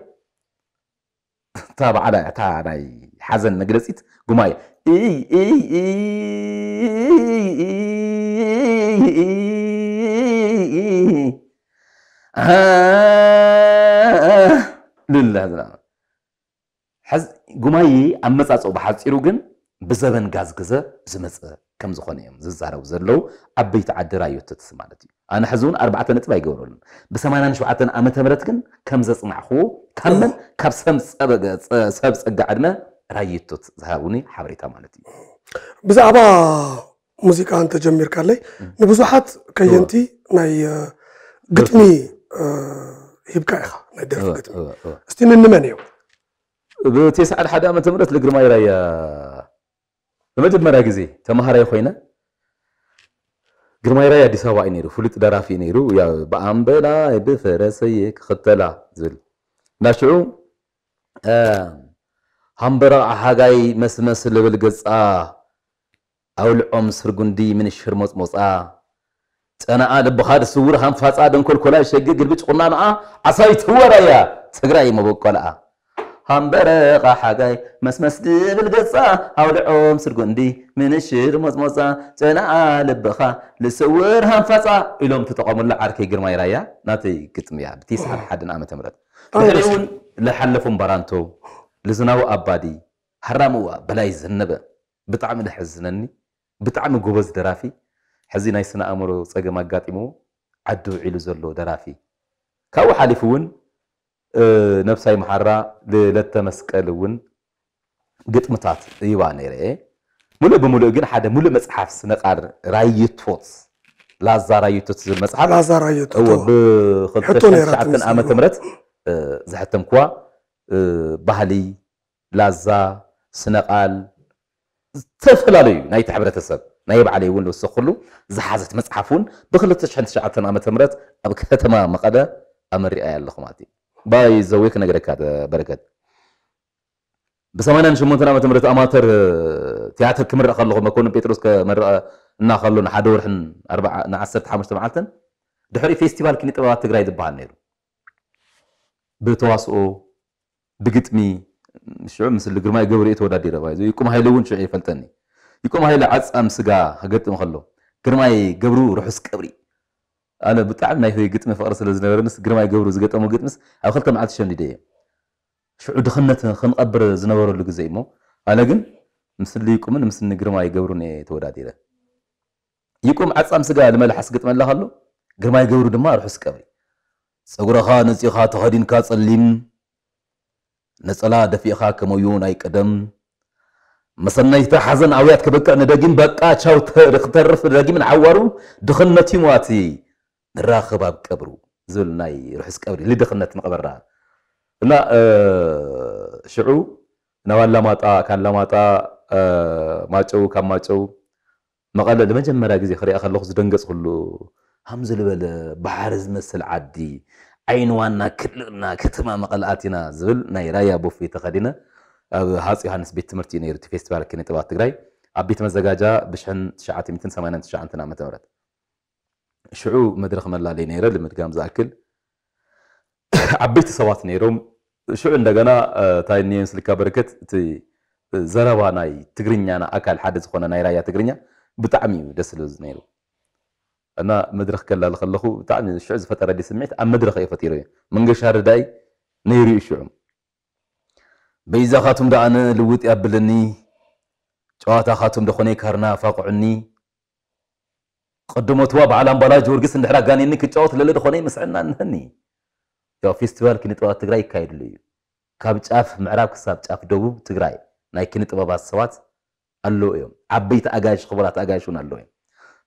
تابع على حزن نقرسيت قماي إي إي إي إي إي إي ልልህ ሕዚ ጉማይ ኣብ መፃፅኡ ብሓፂሩ ግን ብዘበን ጋዝ ግዘ ዝመፅእ ከም ዝኾነ እዮም ዝዛረቡ ዘለው ዓበይቲ ዓዲ ራዮትትስ ማለት እዩ ኣነ ሕዚ እውን ኣርባዕተ ነጥብ ኣይገብረሉን ብ87 ዓመተ ምህረት ግን ከም ዘፅናዕኽዎ ካብ መን ካብ ሰብ ፀጋ ዕድመ ራዮቶት ዝሃቡኒ ሓበሬታ ማለት እዩ ብዛዕባ ሙዚቃ እንተጀሚርካለይ ንብዙሓት ከየንቲ ناي قتني هي بكايخة ناي دير في قتني استينا النمانيو بتسعة حدا ما تمرت لقرما يرايا بمجد مراكزي تمهاري خوينا ግርማይ ራይ ኣዲስ ኣበባ እዩ ነይሩ ፍሉጥ ደራፊ እዩ ነይሩ ብኣንበላ ብፈረሰየ ክኽተላ ዝብል እናሽዑ ሃምበራ ሓጋይ መስመስ ልብል ገፃ ኣውልዖም ስርጉንዲ ምን ሽርሞፅ ሞፃ تنا آل آه بخار سورة هم فاس آدم كل كلا شقة قربت قلنا أنا عصايت آه هو ريا تقرأي ما بقول هامبرق آه. حقاي مس مس بالقصة أو العوم سرقندي من الشير مزمزة تنا آل لبخا لسور هم فصا إلهم تتقوم الله عارك يجر ما يرايا ناتي كتم يا بتسعة حد نعمة تمرد طيب. تقريبا لحلفهم برانتو لزناو أبادي حراموا بلايز النبى بتعمل حزنني بتعمل جوز درافي حزي ناي سنا امرو صق ما قاطيمو عدو عيلو زلو درافي كاو حالفون أه نفساي محرا لتا مسقلون قطمطات ايواني ري ملو بملو جن حدا ملو مصحف سنقار رايت فوتس لا زارا يوتوت زل مصحف لا زارا يوتوت هو بخلطشن شعبتن آمة تمرت أه زحتم كوا أه بحلي لازا سنقال تفلالي نايت حبرة السبب نايب علي ون وسخلو زحزت مسحفون بخلت تشحن شعة أما تمرت أب كتما مقدا أمر رئي الله خماتي باي زويك نجرك هذا بركة بسمعنا نشوف مثلا أما تمرت أماتر آه، تياتر كمرة خلوه ما كون بيتروس كمرة آه، ناخلو نحدور حن أربعة نعسر تحمش تمعتن دحري فيستيفال كنيت أبغى تقرأ يدبها نيرو بتواصو شو مثل الجرماء جوري إتو دا ديرا باي زويكم هاي لون شو عيفلتني إيه يكون هاي أم سجا هجت مخلو كرماي جبرو رحس كبري أنا ناي في جت مفقر لازم رمس كرماي جبرو زجت أم جت مس أو خلت معت شن لديه شو دخلنا خن أبر زنور اللي زي مو أنا جن مسلي كمان مسلي كرماي جبرو جبروني تورا ديرة يكون عز أم سجا لما لحس جت من خلو كرماي جبرو دم رحس كبري خانس يخاط تهدين كاس الليم دفي خاك ميون أي قدم مثلا نیت حزن آویت که بکن دادیم بکا چاو ترختر رف دادیم عوارو دخن نتیم واتی راخ باب کبرو زول نی رحس کبری لی دخن نت مقبر را ن شعو نوال لاماتا کان لاماتا ماچو کام ماچو مقاله دم جن مراجعی خری آخر لخز دنگس خلو همزل بل بحرز مثل عادی عین وانا کل نا کتما مقالاتی نا زول نی رایا بوفی تقدینه هاس يهانس بيت تمرتي نيرت فيستيفال كني تبعت تجري عبيت مزجاجة بشحن تشعات ميتين سمانة تشعات نعمة تمرت شعو مدرخ ملا لي نيرة لمتقام زاكل عبيت سوات نيروم شعو عندنا تاي نيمس لك بركت تي زرابا ناي تجرينيا أنا أكل حدث خونا ناي رايا تجرينيا بتعمي دسلوز نيرو أنا مدرخ كلا لخلخو بتعمي شعو زفتر دي سمعت أم مدرخ يفتيرو من قشار داي نيري شعو بيزا خاتم دعنا لوت يقبلني جواتا خاتم دخوني كارنا فاقعني قدمت واب على مبالا جورجس اندحرا قاني انك جوات للي دخوني خوني مسعنا نهني يو فيستوال كنت واب تقرأي كايد لي كاب جاف معراب كساب جاف دوب تقرأي ناي كنت واب السوات اللو ايوم عبيت اقايش خبرات اقايشون اللو ايوم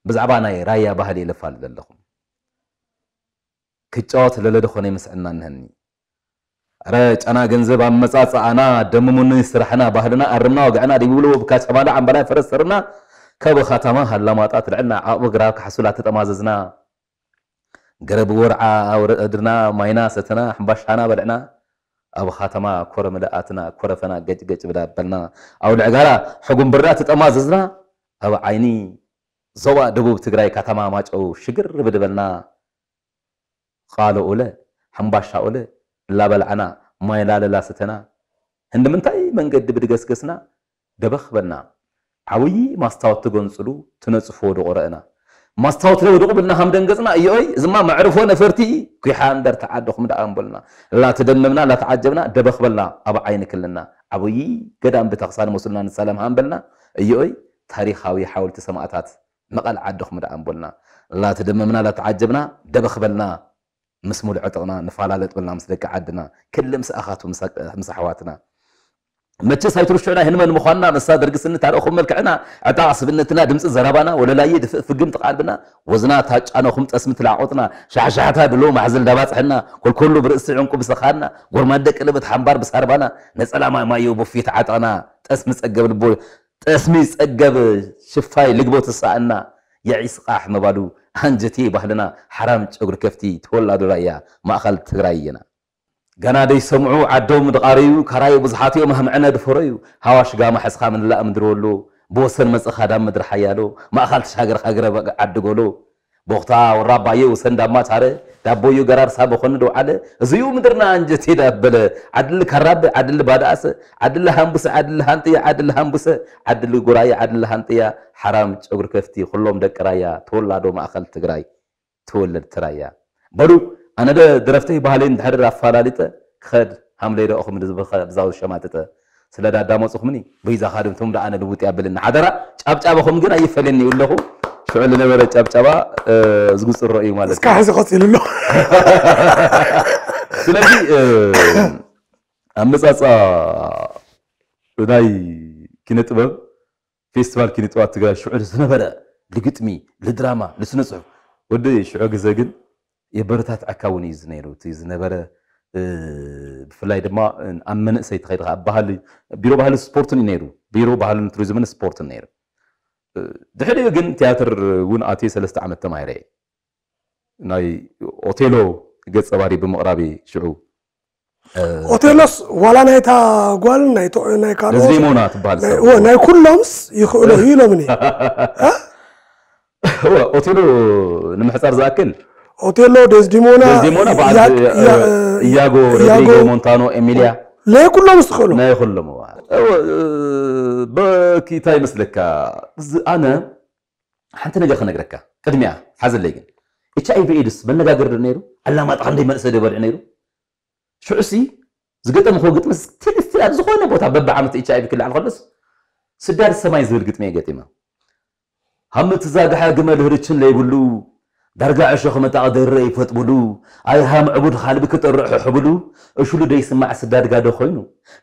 بز عبانا اي رايا بهالي لفال للخون كجوات للي دخوني مسعنا نهني ረ ጫና ገንዘብ ኣመፃፅኣና ደምሙኒ ስራሕና ባህልና ኣርምና ወግዕና ብብልዎ ብካ ጨባላ ዓምባላይ ፈረሰርና ሰርና ካብ ኻታማ ሃላማጣ ትልዕልና ዓቕቢ ግራብ ካሓሱላ ተጠማዘዝና ገረብ ወርዓ ኣድርና ማይና ሰተና ሕምባሻና በልዕና ኣብ ኻተማ ኮረ ምልኣትና ኮረፈና ገጭገጭ ብላ በልና ኣብ ልዕጋራ ሕጉምብርና ተጠማዘዝና ኣብ ዓይኒ ዞባ ደቡብ ትግራይ ከተማ ማጨው ሽግር ብድበልና ቃሎ ኡለ ሕምባሻ ኡለ لابل عنا ما يلال لا ستنا عندما تاي من قد بدقس قسنا دبخ بنا عوي ما استوت تقنصلو فور قرأنا ما استوت لو دقو دقبلنا هم دنقصنا ايوي زما معرفو نفرتي كيحان در تعدخ آم بلنا لا تدممنا لا تعجبنا دبخ بلنا أبا عين كلنا عوي قدام بتقصان مسلنا نسلم هم بلنا ايوي تاريخاوي حاول تسمعتات مقال عدخ آم بلنا لا تدممنا لا تعجبنا دبخ بلنا مس مولع عطقنا نفعل على طبلنا مسدك عدنا كل مسأخات ومسك مسحواتنا ما تجس هاي ترش عنا هنما نمخنا نصادر قسنا تعال أخو ملك عنا عدا عصب النتنا دمس زرابنا ولا لا يد في قمت قلبنا وزنا تاج أنا خمت اسم تلعوتنا شح شح هذا بلو ما حزن دبات حنا كل كله برئس عنكم بسخانا قر ما دك اللي بتحبار بسربنا نسأل ما ما يوبو في تعطنا تسمى سقب البول تسمى سقب شفاي لقبو تسعنا يعيس قاح مبادو አንጀቴ ባህልና ሓራም ጨጉሪ ከፍቲ ተወላዱ ራያ ማእኸል ትግራይ እየና ገና ደይ ሰምዑ ዓዶም ድቃርዩ ካራዩ ብዙሓት እዮም ድፈሮ እዩ ሃዋሽ ጋማ ሕዝኻ ምንላእ ምድርበሉ ብወሰን መፅኻ ዳብ ምድሪ ሓያሎ ማእኻል ተሻገርካ ግረ ዓድገሎ ቦኽታ ወራባየ ወሰን ዳማ ታረ ዳቦዩ ገራርሳ በኮነ ዶ ዓለ እዚዩ ምድርና አንጀት የዳበለ ዓድል ከራብ ዓድል ባዳእሰ ዓድል ሃንቡሰ ዓድል ሃንጥያ ዓድል ሃንቡሰ ዓድል ጉራያ ዓድል ሃንጥያ ሓራም ጨጉር ከፍቲ ኩሎም ደቂ ራያ ተወላዶ ማእኸል ትግራይ ተወለድ ትራያ በሉ ደ ድረፍተይ ባህለይ ንድሕደር ኣፋላሊጠ ክኸድ ሃምለይ ደኦኹም ብዛው ሸማጥጠ ስለ ዳዳመፅኹምኒ ብይዛኻድምቶም ዳኣነ ልውጥ ያብልኒ ሓደራ ጫብጫበኹም ግን ኣይፈለየኒ ይብለኹም فعلا نمرة تاب تابا آه، زغوص الرأي مالك اسكا حزي خطي لنو سلاجي آه، امسا سا وناي كنت باب فيستفال كنت باب تقال شعور سنبرة لقتمي لدراما لسنصف ودي شعور قزاقن يبرتات عكاوني زنيرو تي زنبرة آه، بفلاي دما امن سيتغير غاب بحالي بيرو بحالي سبورتن نيرو بيرو بحالي نتروزمن سبورتن نيرو ድሕሪ ግን ቲያትር እውን ኣትየ ሰለስተ ዓመት ተማሂረ እየ ናይ ኦቴሎ ገፀ ባሪ ብምቕራቢ ሽዑ ኦቴሎስ ዋላ ናይታ ጓል ናይ ካልኦትሞና ትበሃል ናይ ኩሎምስ ይኽእሎ እዩ ኢሎምኒ ኦቴሎ ንምሕፃር ዝኣክል ኦቴሎ ደዝዲሞና ኢያጎ ሮድሪጎ ሞንታኖ ኤሚልያ لا يكون له مستقبل لا يكون له أه، بكي تاي مسلكا انا حتى نجر خنقرك قدميا آه، حزن ليجن اتش اي بي ايدس بنغاغر نيرو الا ما طحن دي مرسه يبرع نيرو شعسي زغطم خو غطمس تلستلا زخونه بي كل على خلص سدار ከለስ ስዳር مي ዝብል ما ገጢማ ሃም ትዛግሐ ግመል لا يقولوا ዳርጋ ዕሾ ክመጣቕ ደረ ይፈጥብሉ ኣይሃ ምዕቡድ ካልቢ ክጥርሑ ሕብሉ እሽሉ ደይስማዕ ስዳድጋዶ ኮይኑ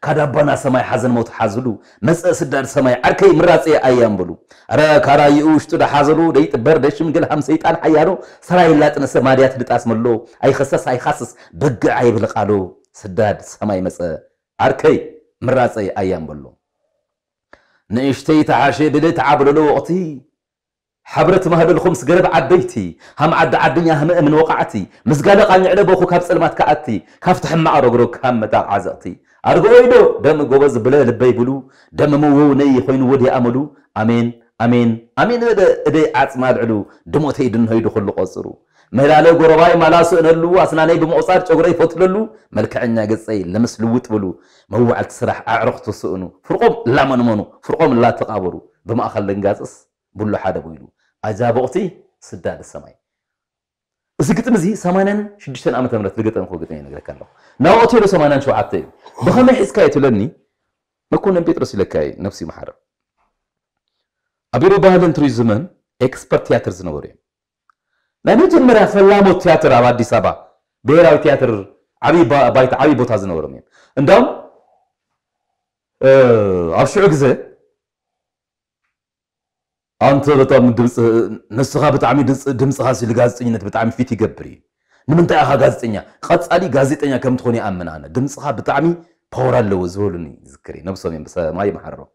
ካዳባና ሰማይ ሓዘን ሞት ሓዝሉ መፀእ ስዳድ ሰማይ ዓርከይ ምራፅ ኣያንብሉ ኣረ ካራይኡ ውሽጡ ዳሓዘሉ ደይጥበር ደሽምግል ሃም ሰይጣን ሓያሎ ሰራይ ላጥነሰ ማድያት ድጣስ መሎ ኣይኸሰስ ኣይኻስስ በግዕ ኣይብልቃሎ ስዳድ ሰማይ መፀ ዓርከይ ምራፀ ኣያንበሎ ንእሽተይ ተሓሸ ድል ዓብለሎ ወቅቲ حبرت ما هبل خمس قرب عديتي هم عد عدنيا هم من وقعتي مسقال قال على بوخو كاب المات كأتي كفتح ما أرغروك هم متاع عزقتي أرغويدو دم جوز بلا لبي بلو دم مو ني خوين ودي أملو أمين أمين أمين هذا هذا عصماد علو دموت هيدن هيدو خلو قصرو مهلاله قرباي ملاسو انلو اسناني بمعصار چغري فتللو ملكعنا قصي لمسلوت بلو موعل تسرح اعرخ تسئنو فرقم لا منو فرقم لا تقابرو بما اخلن قاصص بلو حدا بيلو عذابوتي سدان السماي وسكت مزي سمانا شدشتن عام تمرت لقطن خو قطني نقدر كنوا. ناوتي لو سمانا شو عتي. حس كاي تلني ما كنا بيترس لكاي نفسي محارب أبيرو رو تري زمن إكسبرت تياتر زنوري. نانوتن مرا فلامو تياتر عباد دي سبا. بيراو تياتر عبي با بايت عبي بوتا زنوري عندهم أه أشعر كذا أنت بتعمل دمس نسخة بتعمل دمس دمس هاسي لجازتني بتعمل فيتي جبري نمن تأها خد سالي علي جازتني كم تخوني أمن أنا دمسها بتعمل باور اللي وزولني ذكري نفسه بس ما يمحره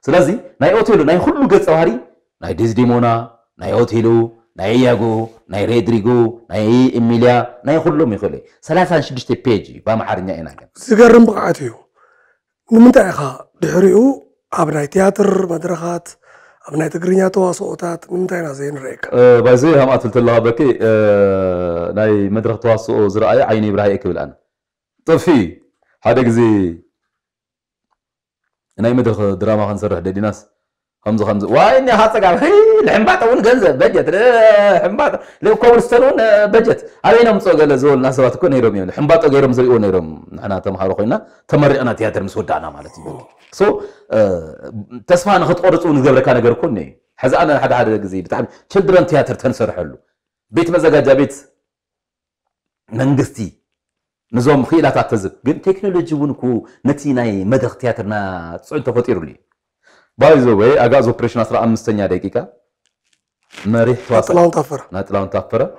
سلازي ناي أوتيلو ناي خلو جت سواري ناي ديزديمونا ناي أوتيلو ناي ياغو ناي ريدريغو ناي إميليا ناي خلو ميخلي ثلاثة شدشت بيجي بام بامحرنيا أنا كم سجار رمبقاتيو نمن تأها دحريو أبناي تياتر مدرخات ኣብ ናይ ትግርኛ ተዋስኦታት ንምንታይ ና ዘይንሪኢካ ባይዚ ከም ኣትብል ኣለካ በኪ ናይ መድረክ ተዋስኦ ዝረኣየ ዓይኒ ብራሂ ክብል ኣነ ጥፊ ሓደ ግዜ ናይ መድረክ ድራማ ክንሰርሕ ደዲናስ خمسة خمسة وإني هاتسك على الحمبات أون جنزة بجت الحمبات لو كوبلستون بجت أبينا مصوغ على زول ناس وقت كون يروم يوم الحمبات غيرهم زي أون يروم أنا تمحارو خوينا تمر أنا تياتر مسود أنا مالتي سو آه، تسمع أنا خط أورس أون قبل كان غير كوني حز أنا حد حد جزيد تعب شدرن تياتر تنسر حلو بيت مزجاجة بيت منقستي نزوم خيلات تزب ግን ቴክኖሎጂ እውን እኮ ነቲ ናይ መድረኽ ትያትርና ፅዑን بايزوي أجاز أوبريشن أسرع أمس تنيا دقيقة مريح تواسع نطلعون تفرة نطلعون تفرة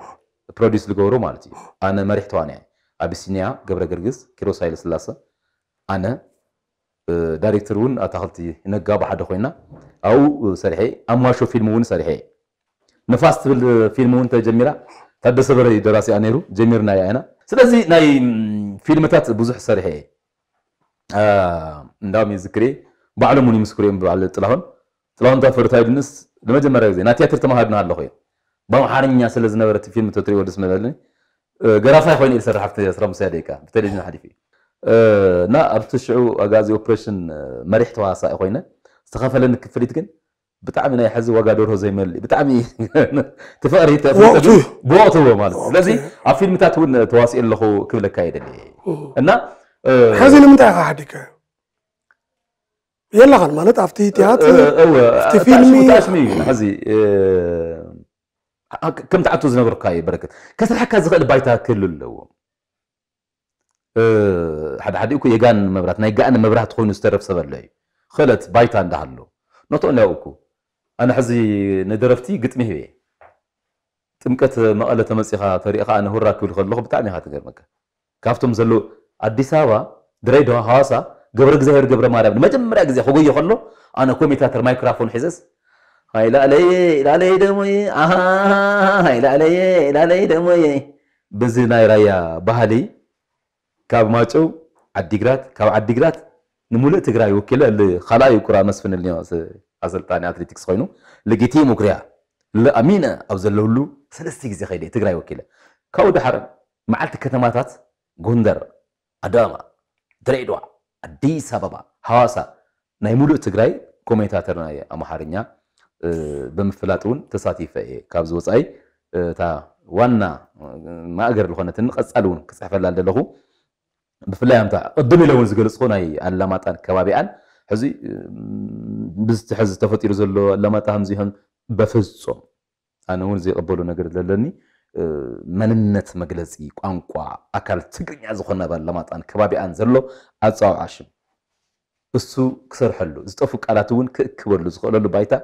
بروديوس لجورو مالتي أنا مريح تواني أبسينيا قبل قرقز كيروسايل سلاسة أنا دايركتور آه، ون أتهلتي نجا بحد خوينا أو آه، سريحي أما شو فيلم ون سريحي نفاست فيلم ون تجميلة تدرس بري دراسي أنيرو جميرنا يا أنا سلازي ناي فيلم تات بزح سريحي آه ندامي نعم، ذكري ይምስክሩ ምስክሬም ብባል ጥላሁን ጥላሁን ታፈር ድንስ ለመጀመሪያ ጊዜ ና ቲያትር ተማሃድና ኣለኹ እየ ብኣምሓርኛ ስለ ዝነበረት ፊልም ተትሪኦ ደስ መለኒ ገራፋይ ኮይኑ ኢል ስራሕቲ 15 ደቂቃ ብቴሌቭዥን ሓሊፍ እዩ እና ኣብቲ ሽዑ ኣጋዚ ኦፕሬሽን መሪሕ ተዋሳኢ ኮይነ ዝተኸፈለኒ ክፍሊት ግን ብጣዕሚ ናይ ሕዚ ዋጋ ደርሆ ዘይመል ብጣዕሚ ተፈቅሪ ብወቅትዎ ማለት እዩ ስለዚ ኣብ ፊልምታት እውን ተዋሲኦ ኣለኹ ክብለካ የደሊ እና ሕዚ ንምንታይ ካ ሓዲከ يلا غن مالت افتي تياتر او أه، أه، أيوة. افتي حزي اه كم تعتو زنا بركاي بركت كسر حكا زغل بايتا كل اللو اه حد حدي اوكو يقان مبرات نايقا انا مبرات خوين استرف سبر لي خلت بايتا ندهلو نوتو انا اوكو انا حزي ندرفتي قلت مهي تمكت مقالة تمسيخة طريقة انا هو راكو الخلوخ بتاعني هاتي غير مكة كافتم زلو اديسابا دريدو هاسا قبر جزاهير قبر ما ربنا ما جمر أجزاء خوجي خلنا أنا كومي تاتر مايكروفون حزز هاي لا لي لا لي دموي آه هاي لا لي لا لي دموي بزنا رايا بهالي كاب ماتشو عديقرات كاب عديقرات نمولة تقرأي وكلا اللي خلايا كرة مسفن اللي أزلتاني أتلتيكس خوينو لقيتيه مقرأ لأمينة أو زلولو سلستي جزي خيلي تقرأي وكلا كاو دحر معلت كتماتات غندر أداما دريدوا أديس هبابا هاسا نايمولو تجري كومنتاترنا يا أمهارينيا بمفلاتون تساتي في كابزوس أي تا وانا ما أقدر لخونا تنقص ألون كسحف الله لهو بفلا يمتع قدمي لون زقل تان كوابي أن حزي بزتحز تفتير زلو علامات تهم زيهم بفزهم أنا ونزي زي قبلوا نقدر للني مننت مجلسي قانقوا أكل تقرني أزخنا باللمات أن كبابي أنزله أتصاو عشم بسو كسر حلو زتوفك على تون كبر لزخنا لبايتا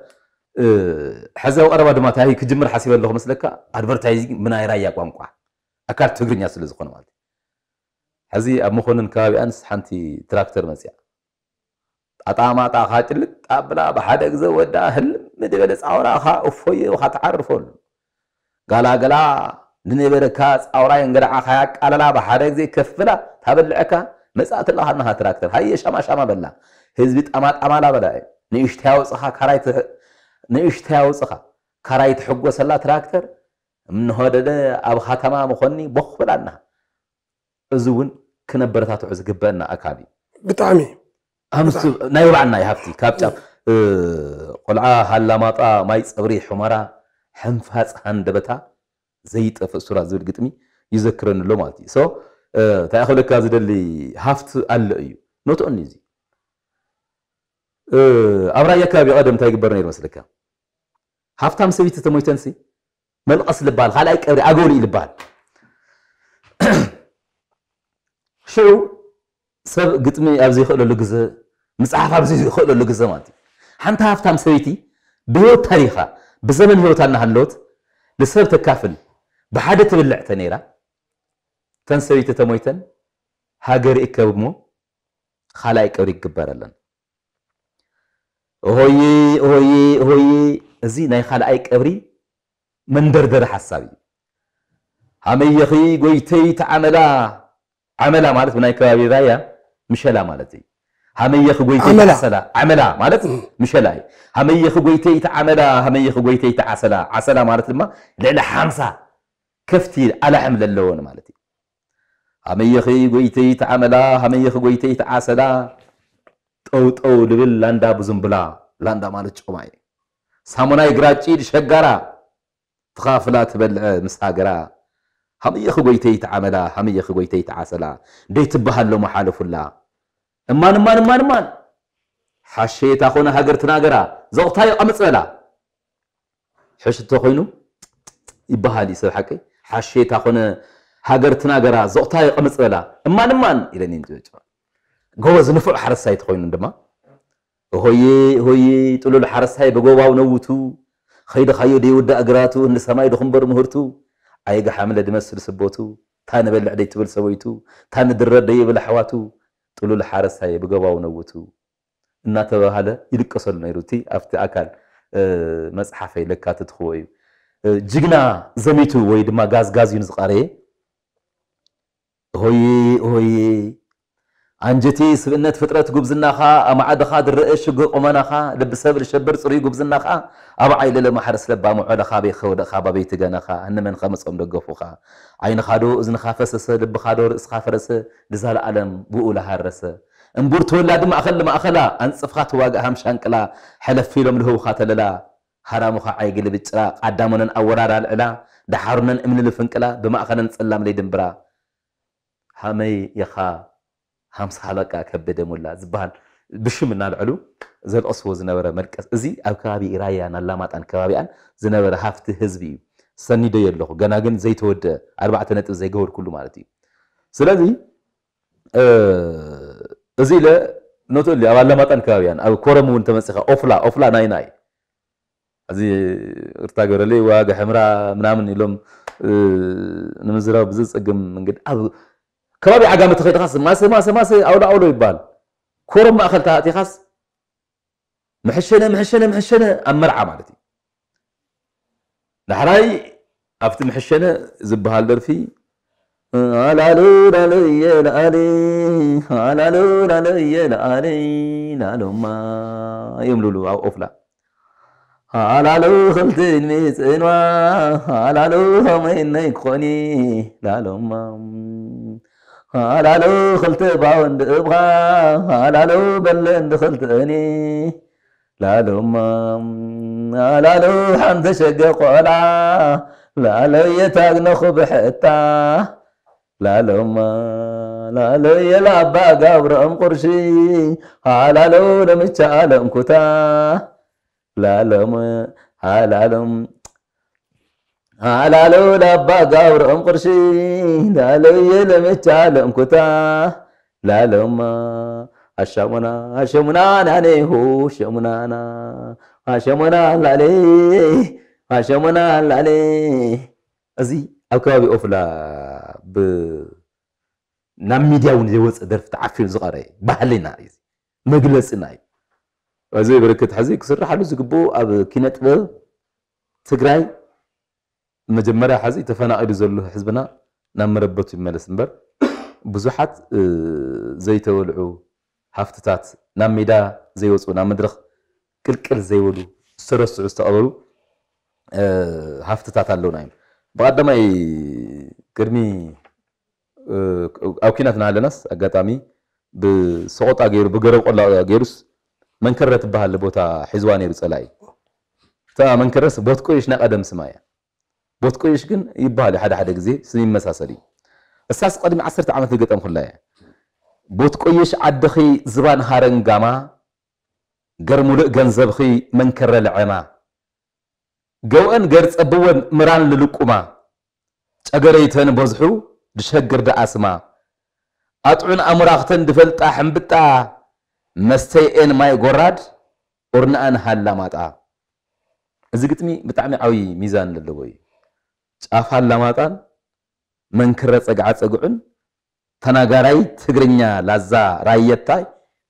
حزاو أربعة دمات هاي كجمر حسيب الله مسلكا أدفرتايزنج من أي رأي قانقوا أكل تقرني أصل زخنا مالتي أبو أمخونن كبابي أنس حنتي تراكتر مسيا أطعمات أخاتلت أبلا بحدك زودا هل مدبلس عوراها أفوي تعرفون قالا لنبركاس أوراي انقرع خياك على لا بحرك زي كفلا تبلعك مسأت الله أنها تراكتر هاي شما شما بلا هزبت أمات أمالا بلا نيشتاو صخا كرايت نيشتاو صخا كرايت حقو سلا تراكتر من هذا أب ختما مخني بخ بلنا أزون كنبرتاتو عز قبلنا اكابي بتعمي أمس نايو بعنا يا هفتي كابتشا قلعة هلا مطا ماي صبري حمرة حنفاس عندبتها زيت في الصورة زود قتمي يذكرن لوماتي so تأخذ هذا اللي هفت على أيو not only زي أبرأي كابي آدم تايق برنير مسلكا هم سويت تموي تنسي من أصل البال خلاك أقولي البال شو سب قتمي أبزي خلو لجزة مصحف أبزي خلو لجزة ماتي حنت هم سويتي بيو تاريخه بزمن هيوتنا هنلوت لسبب تكافل بحاجة تبلع تنيرة تنسوي تتمويتن هاجر إكبمو خلاء إكوري كبر لنا ሆይ ሆይ ሆይ እዚ ናይ ካልኣይ ቀብሪ መንደርደሪ ሓሳብ እዩ ሃመየኺ ጎይተይ عملا ዓመላ ማለት ብናይ ከባቢ ራያ مش هلا مالتي هەمەیەخ گویتی عسەلا عملا ማለት مشەلای هەمەیەخ گویتەیتە عملا هەمەیەخ گویتەیتە عسەلا عسەلا ማለትማ ልዕሊ 50 ከፍቲ አልዓም ዘለዎ ነው ማለት እዩ هەمەیەኺ ጎይተይት ዓመላ هەመየኺ ጎይተይት ዓሰላ ጠውጠው ልብል ላንዳ ብዙም ብላ ላንዳ ማለት ጮማ እዩ ሳሙናይ ግራጭድ ሸጋራ ትኻፍላ ትበልዐ ምስ ሃገራ هەመየኺ ጎይተይት ዓመላ هەመየኺ ጎይተይት ዓሰላ ደይትበሃሎ መሓልፉላ እማን እማን እማን እማን ሓሸየታ ኮነ ሃገር ትናገራ ዘቕታዮ ኣመፅበላ ሕሽቶ ኮይኑ ይበሃል እዩ ሰብ ሓቂ ሓሸየታ ኮነ ሃገር ትናገራ ዘቕታዮ ቀመፅበላ እማን እማን ኢለኒ ዝጭ ጎበዝ ንፉዕ ሓረሳይ ተኮይኑ ድማ ሆየ ሆየ ጥሉል ሓረሳይ ብጎባው ነውቱ ከይድካዮ ደይውዳእ እግራቱ ንሰማይ ድኹምበር ምህርቱ ኣይጋ ሓምለ ድመስል ስቦቱ እታ ንበልዕ ደይትብል ሰበይቱ እታ ንድረር ደይብል ኣሕዋቱ تلو طلول حارسهاي بجواو نوتو الناتبه هذا يلقصل نيروتي أفتى أكل مصحفي لكاتت خوي جينا زميتو ويد ما غاز غاز ينزق عليه هوي هوي أنجتي سبنت فترة جبزنا خا أما عاد خاد الرئيس قمنا خا لبس الشبر صري جبزنا خا أبا عيل لما حرس لبا معود خا بيخود خا ببيت جنا خا هن من خمس أم دقفو خا عين خادو إذن خافس لب خادو رئيس خافرس لزال علم بقول حرس انبور تولاد ما أخل ما أخلا أن صفخات واقع هم شانكلا حلف في له لهو خاتللا حرام خا عيقل بتشرا قدامنا أورار العلا دحرنا من الفنكلا بما أخلنا نسلم دمبرا حمي يخا ሃምሳ ሃለቃ ከበደ ሞላ ዝበሃል ብሽም እናልዕሉ ዘልቀስዎ ዝነበረ መድቀስ እዚ ኣብ ከባቢ ራያን ኣላማጣን ከባቢኣን ዝነበረ ሃፍቲ ህዝቢ እዩ ሰኒደ ኣለኹ ገና ግን ዘይተወደ ኣርባዕተ ነጥብ ዘይገበርኩሉ ማለት እዩ ስለዚ እዚ ኢለ ነትሊ ኣብ ኣላማጣን ከባቢያን ኣብ ኮረም እውን ተመፅኻ ኦፍላ ኦፍላ ናይና እዩ እዚ እርታ ገብረለይ ዋጋ ሕምራ ምናምን ኢሎም ንምዝራብ ብዝፅግም መንገዲ ኣብ كرابي عجامة تخي تخص ما سي ما سي ما سي أولا أولا يبان كورم ما أخذ تاتي خص محشنا محشنا محشنا أمر عمالتي نحراي أفت محشنا زبها الدرفي على لولا لي لا علي على لولا لي لا علي لا لو ما يوم لولو أو أفلا على لو خلت الميت إنوا على لو ما إنك خوني لا لو ما ኻላሉ ክልቲ ባው እንድእብኻ ኻላሉ በሊ እንድክልትእኒ ላሉማ ላሉ ሓንቲ ሸገ ቆልዓ ላለየታግነኹ ብሕታ ላሉማ ላለየ ላባ ጋብሮኦም ቁርሺ ኻላሉ ንምቻ ኣለምኩታ ላሎም ሃላሎም አላሎ ዳባ ጋብሮም ቁርሺ ላለየ ለመቻለም ኩታ ላለማ አሻሙና አሸሙና ናኔሁ ሸሙናና አሸሙና ላሌ አሸሙና ላሌ እዚ ኣብ ከባቢ ኦፍላ ናብ ሚድያ እውን ዘይወፅእ ደርፊ ተዓፊኑ ዝቐረየ ባህልና እዩ መግለፅና እዩ እዚ ብርክት ሕዚ ክስራሓሉ ዝግብኡ ኣብ ኪነ ጥበብ ትግራይ مجمرة حزي تفانا أيضا زلوا حزبنا نمر بتو ملس نبر بزحت زي تولعوا هفتتات نام ميدا زي وصو نام مدرخ كل كل زي ولو سر السر استقبلوا أه هفتتات على لونايم بعد ما ي... كرمي أه... أو كنا على ناس أجتامي بصوت أجير بجرب ولا أجيرس من كرت بها اللي بوتا حزواني رسالي تا من كرس بوتكو إيش نقدم سمايا ቦት ግን ይባሃል ሓደ ሓደ ግዜ ይመሳሰል እዩ እሳስ ቀድሚ 1 ዓመት ዝገጠም ኩላ እየ ቦት ዓድኺ ዝባን ሃረንጋማ ገርሙሉእ ገንዘብኺ መንከረ ልዐማ ገውአን ገርፀብወን ምራን ልልቁማ ጨገረይተን በዝሑ ድሸግር ዳኣስማ ኣጥዑን ኣሙራኽተን ድፈልጣ ሕምብጣ መስተይአን ማይ ጎራድ ቁርንአን ሃላማጣ እዚ ግጥሚ ብጣዕሚ ዓብዪ ሚዛን ዘለዎ እዩ ጫፋ ለማጣን መንክረ ፀግዓ ፀግዑን ተናጋራይ ትግርኛ ላዛ ራየታይ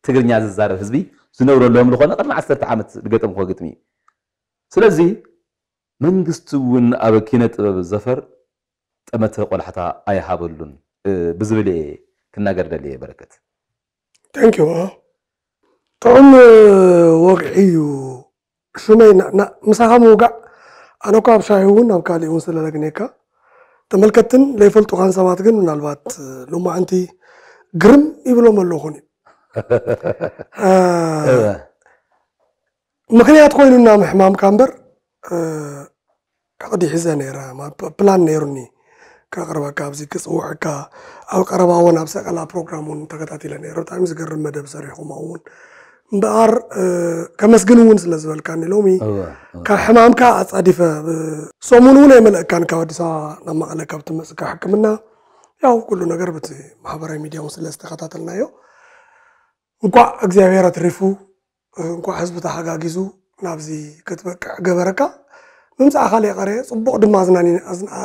ትግርኛ ዝዛረብ ህዝቢ ዝነብረሎም ዝኾነ ቅድሚ 1 ዓመት ዝገጠምኮ ግጥሚ እዩ ስለዚ መንግስቲ እውን ኣብ ኪነ ጥበብ ዘፈር ጠመተ ቆላሕታ ኣይሃበሉን ብዝብል እየ ክናገር ደልየ በረከት ታንኪ ጥዑም ወግዒ እዩ ሹመይ ምሳኻ ምውጋዕ አነኳ አብሻሂውን አብካሊኡን ስለለግኔካ ተመልከትን ለይፈልጡ ሰባት ግን ምናልባት ሎማ ግርም ይብሎም ኣለኹን ምክንያት ኮይኑና ምሕማምካ እምበር ዕቅዲ ሒዘ ነይረ ፕላን ነይሩኒ ከቅርበካ ኣብዚ ክፅውዕካ ኣብ ቀረባ እውን ኣብ ሰቀላ ፕሮግራም እውን ተከታቲለ ነይረ ብጣዕሚ ዝገርም መደብ ሰሪሕኹም እውን እምበኣር ከመስግን እውን ስለ ዝበልካኒ ሎሚ ካብ ሕማምካ ኣፃዲፈ ሰሙን እውን ኣይመልአካን ካብ ኣዲስ ኣበባ ናብ መቐለ ካብ ትመፅእ ካብ ሕክምና ያው ኩሉ ነገር በቲ ማሕበራዊ ሚድያ እውን ስለ ዝተኸታተልናዮ እንኳዕ እግዚኣብሔር ኣትሪፉ እንኳዕ ህዝቢ ተሓጋጊዙ ናብዚ ክትበቅዕ ገበረካ ምምፃእ ካሊእ ቀረየ ፅቡቅ ድማ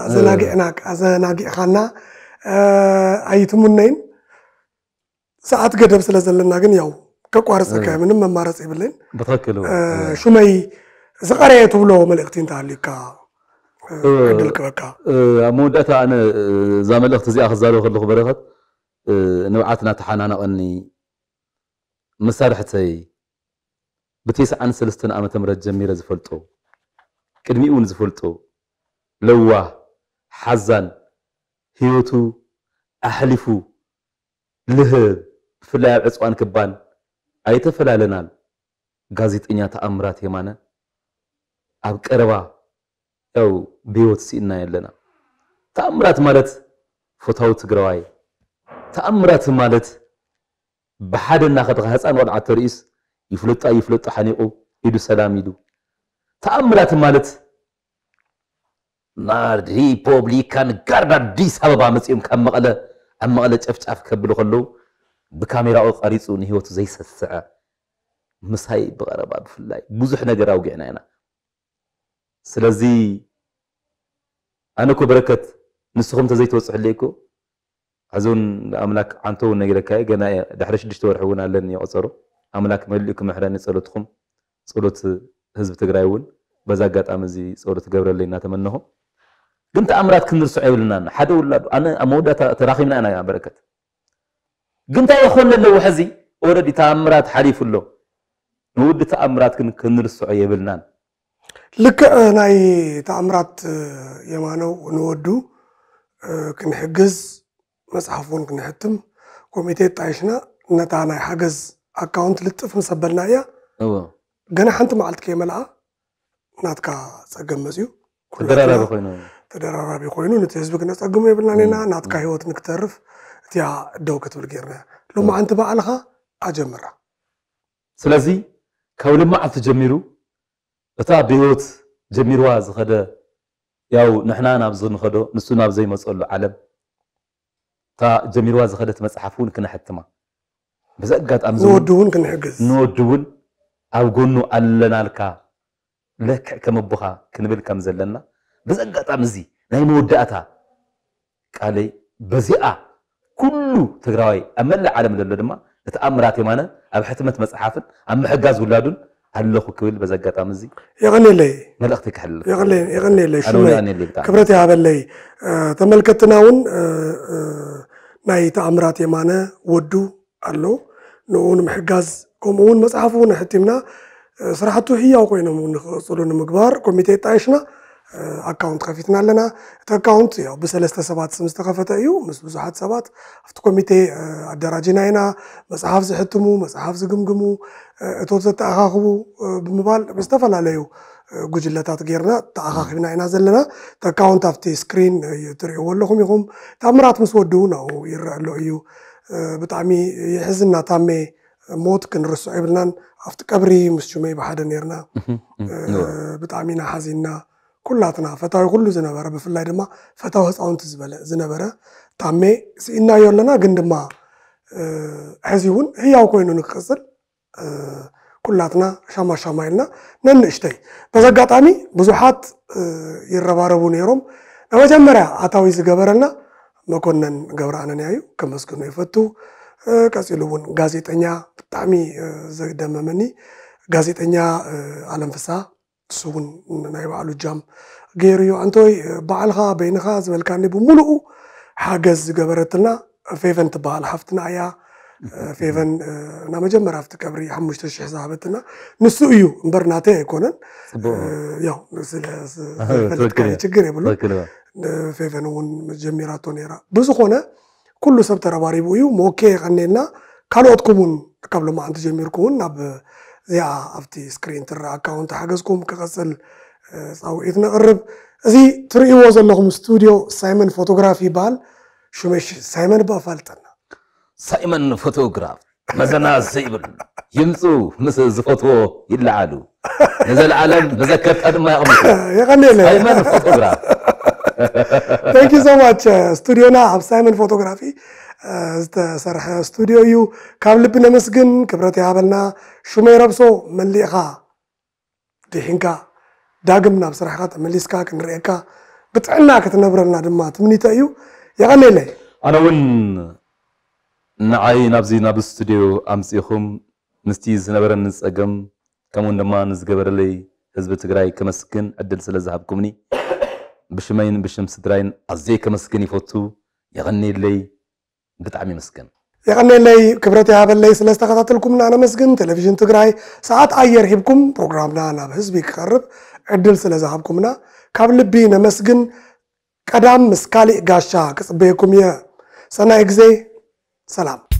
ኣዘናጊዕካና ኣይትሙነይን ሰዓት ገደብ ስለ ዘለና ግን ያው كقارص كه من ممارس إبلين بتأكله شو ماي زقاري تبلو ملقتين تعليك عدلك بكا أمود أتا أنا زملك تزي أخذ زارو خلو خبرك نوعاتنا تحنانا أني بتيس عن سلستن أما تمرد جميرة زفلتو كدمي أون زفلتو لوا حزن هيوتو أحلفو لهب ብፍላይ ኣብ كبان አይተፈላለናል ጋዜጠኛ ተአምራት የማነ አብ ቀረባ ያው ብህይወት ሲና የለና ተአምራት ማለት ፎታው ትግራዋይ ተአምራት ማለት ብሓደ እናኸድካ ህፃን ቆልዓ ተርእስ ይፍለጣ ይፍለጡ ሓኒቑ ኢዱ ሰላም ኢሉ ተአምራት ማለት ናብ ሪፖብሊካን ጋርድ ኣዲስ ኣበባ መፂኦም ካብ መቐለ ኣብ መቐለ ጨፍጫፍ ከብሉ ከለዉ بكاميراو قريصو نهيوتو زي سسع مساي بغرابة بفلاي بزح نقرا وقعنا هنا سلازي أنا كو بركت نسخم تزي توصح ليكو أظن أملاك عنتو نقرا كاي قنا دحرش دشتو ورحونا لن يوصرو أملاك مليكم محراني صلوتكم صلوت هزب تقرايون بزاقات أمزي صلوت قبر اللي ناتمنهم قمت أمرات كندرسو عيولنا حدو الله أنا أمودة تراخي من أنا يا بركت ግን እንታይ ይኮን ዘለዎ ሕዚ ኦልሬዲ ተኣምራት ሓሊፉ ኣሎ ንውዲ ተኣምራት ግን ክንርስዖ የብልናን ልክዕ ናይ ተኣምራት የማነው ንወዱ ክንሕግዝ መፅሓፍ እውን ክንሕትም ኮሚቴ ጣይሽና ነታ ናይ ሓገዝ ኣካውንት ልጥፍ ምስ ኣበልና እያ ገና ሓንቲ መዓልቲ ከየመልኣ ናትካ ፀገም መፅኡ ተደራራቢ ኮይኑ ነቲ ህዝቢ ክነፀግሙ የብልና ነና ናትካ ሂወት ንክተርፍ تيا دوكت بالقيرنا لو ما عندي بعلها أجمرها سلازي كول ما عرفت جميرو بتاع بيوت جميرو هذا خده ياو نحنا نابزون خده نسونا بزي ما تقول علم تا جميرو هذا خده تمسحفون كنا حتى ما بس قد أمزون نو دون كنا حجز نو دون أو قلنا ألنا لك لك كم بخا كنبل كم زلنا بس قد أمزي نايم ودأتها قالي بزيئة كله تقرأي أمل على من الدرما لتأمرات يمانا أب حتمة مصحف أم حجاز ولادن هل أخو كويل بزقة تامزي يغني لي ما أختك حل يغني يغني لي شو أنا لي كبرتي هذا لي آه تملكتنا ون آه آه ناي تأمرات يمانا ودو الله نون محجاز كم ون مصحف ون صراحة هي أو كوينا من صلونا مقبار كوميتي تعيشنا አካውንት ከፊትና ኣለና እቲ ኣካውንት ያው ብሰለስተ ሰባት ስም ዝተኸፈተ እዩ ምስ ብዙሓት ሰባት ኣብቲ ኮሚቴ ኣደራጂና ኢና መፅሓፍ ዝሕትሙ መፅሓፍ ዝግምግሙ እቶ ዘተኣኻኽቡ ብምባል ብዝተፈላለዩ ጉጅለታት ጌርና ተኣኻኺብና ኢና ዘለና እቲ ኣካውንት ኣብቲ ስክሪን ትሪእዎ ኣለኹም ኢኹም ተኣምራት ምስ ወዱ ናብኡ ይረአ ኣሎ እዩ ብጣዕሚ ይሕዝና ታሜ ሞት ክንርስዖ ይብልናን ኣብቲ ቀብሪ ምስ ጁመይ ብሓደ ነርና ብጣዕሚ ኢና ሓዚና ኩላትና ፈታዊ ሁሉ ዝነበረ ብፍላይ ድማ ፈታዊ ህፃውንቲ ዝበለ ዝነበረ ታሜ ስኢናዮ ኣለና ግን ድማ ሕዚ እውን ህያው ኮይኑ ንክቅፅል ኩላትና ሻማሻማ ኢልና ነንእሽተይ በዚ ብዙሓት ይረባረቡ ነይሮም ንመጀመርያ ኣታዊ ዝገበረልና መኮነን ገብረ ኣነንያ እዩ ከመስግኖ ይፈቱ ቀፂሉ እውን ጋዜጠኛ ብጣዕሚ ዘደመመኒ ጋዜጠኛ ኣለም ፍስሃ ስውን ናይ ባዕሉ ጃም ገይሩ እዩ አንቶይ በዓልኻ በይንኻ ዝበልካኒ ብምሉኡ ሓገዝ ዝገበረትና ፌቨን ትበሃል ሓፍትና እያ ፌቨን ና መጀመርያ ኣብቲ ቀብሪ ሓሙሽተ ሽሕ ዝሃበትና ንሱ እዩ እምበር ናተ ኣይኮነን ያው ችግር የብሉ ፌቨን እውን ጀሚራቶ ነራ ብዝኾነ ኩሉ ሰብ ተረባሪቡ እዩ ሞኬ ቀኔና ካልኦትኩም ውን ካብ ሎማዓንቲ ጀሚርኩ እውን ናብ እዚኣ ኣብቲ ስክሪን ትረአ ኣካውንት ሓገዝኩም ክቐፅል ፃውዒት ንቕርብ እዚ ትርእይዎ ዘለኹም ስቱድዮ ሳይመን ፎቶግራፊ ይበሃል ሽመሽ ሳይመን ብኣፋልጠና ሳይመን ፎቶግራፍ መዘና ዘይብል ይምፁ ምስ ዝፈትዎ ይለዓሉ ንዘለዓለም መዘከርታ ድማ ይቕምጡ የቀኒለ ሳይመን ፎቶግራፍ ታንኪ ሶ ማች ስቱድዮና ኣብ ሳይመን ፎቶግራፊ ዝተሰርሐ ስቱድዮ እዩ ካብ ልቢ ነመስግን ክብረት ይሃበልና ሹመይ ረብሶ መሊእኻ ድሒንካ ዳግም ናብ ስራሕካ ተመሊስካ ክንርእየካ ብጥዕና ክትነብረልና ድማ ትምኒተ እዩ የቀኒለይ ኣነ እውን ንዓይ ናብዚ ናብ ስቱድዮ ኣምፂኹም ምስቲ ዝነበረኒ ዝፀገም ከምኡውን ድማ ንዝገበረለይ ህዝቢ ትግራይ ከመስግን ዕድል ስለ ዝሃብኩምኒ ብሽመይን ብሽም ስድራይን ኣዘይ ከመስግን ይፈቱ የቀኒለይ ብጣዕሚ ይመስገን የቀነለይ ክብረት ይሃበለይ ስለ ዝተኸታተልኩምና ነመስግን ቴሌቭዥን ትግራይ ሰዓት ኣየር ሂብኩም ፕሮግራምና ናብ ህዝቢ ክቐርብ ዕድል ስለ ዝሃብኩምና ካብ ልቢ ነመስግን ቀዳም ምስ ካሊእ ጋሻ ክፅበየኩም እየ ሰናይ ግዜ ሰላም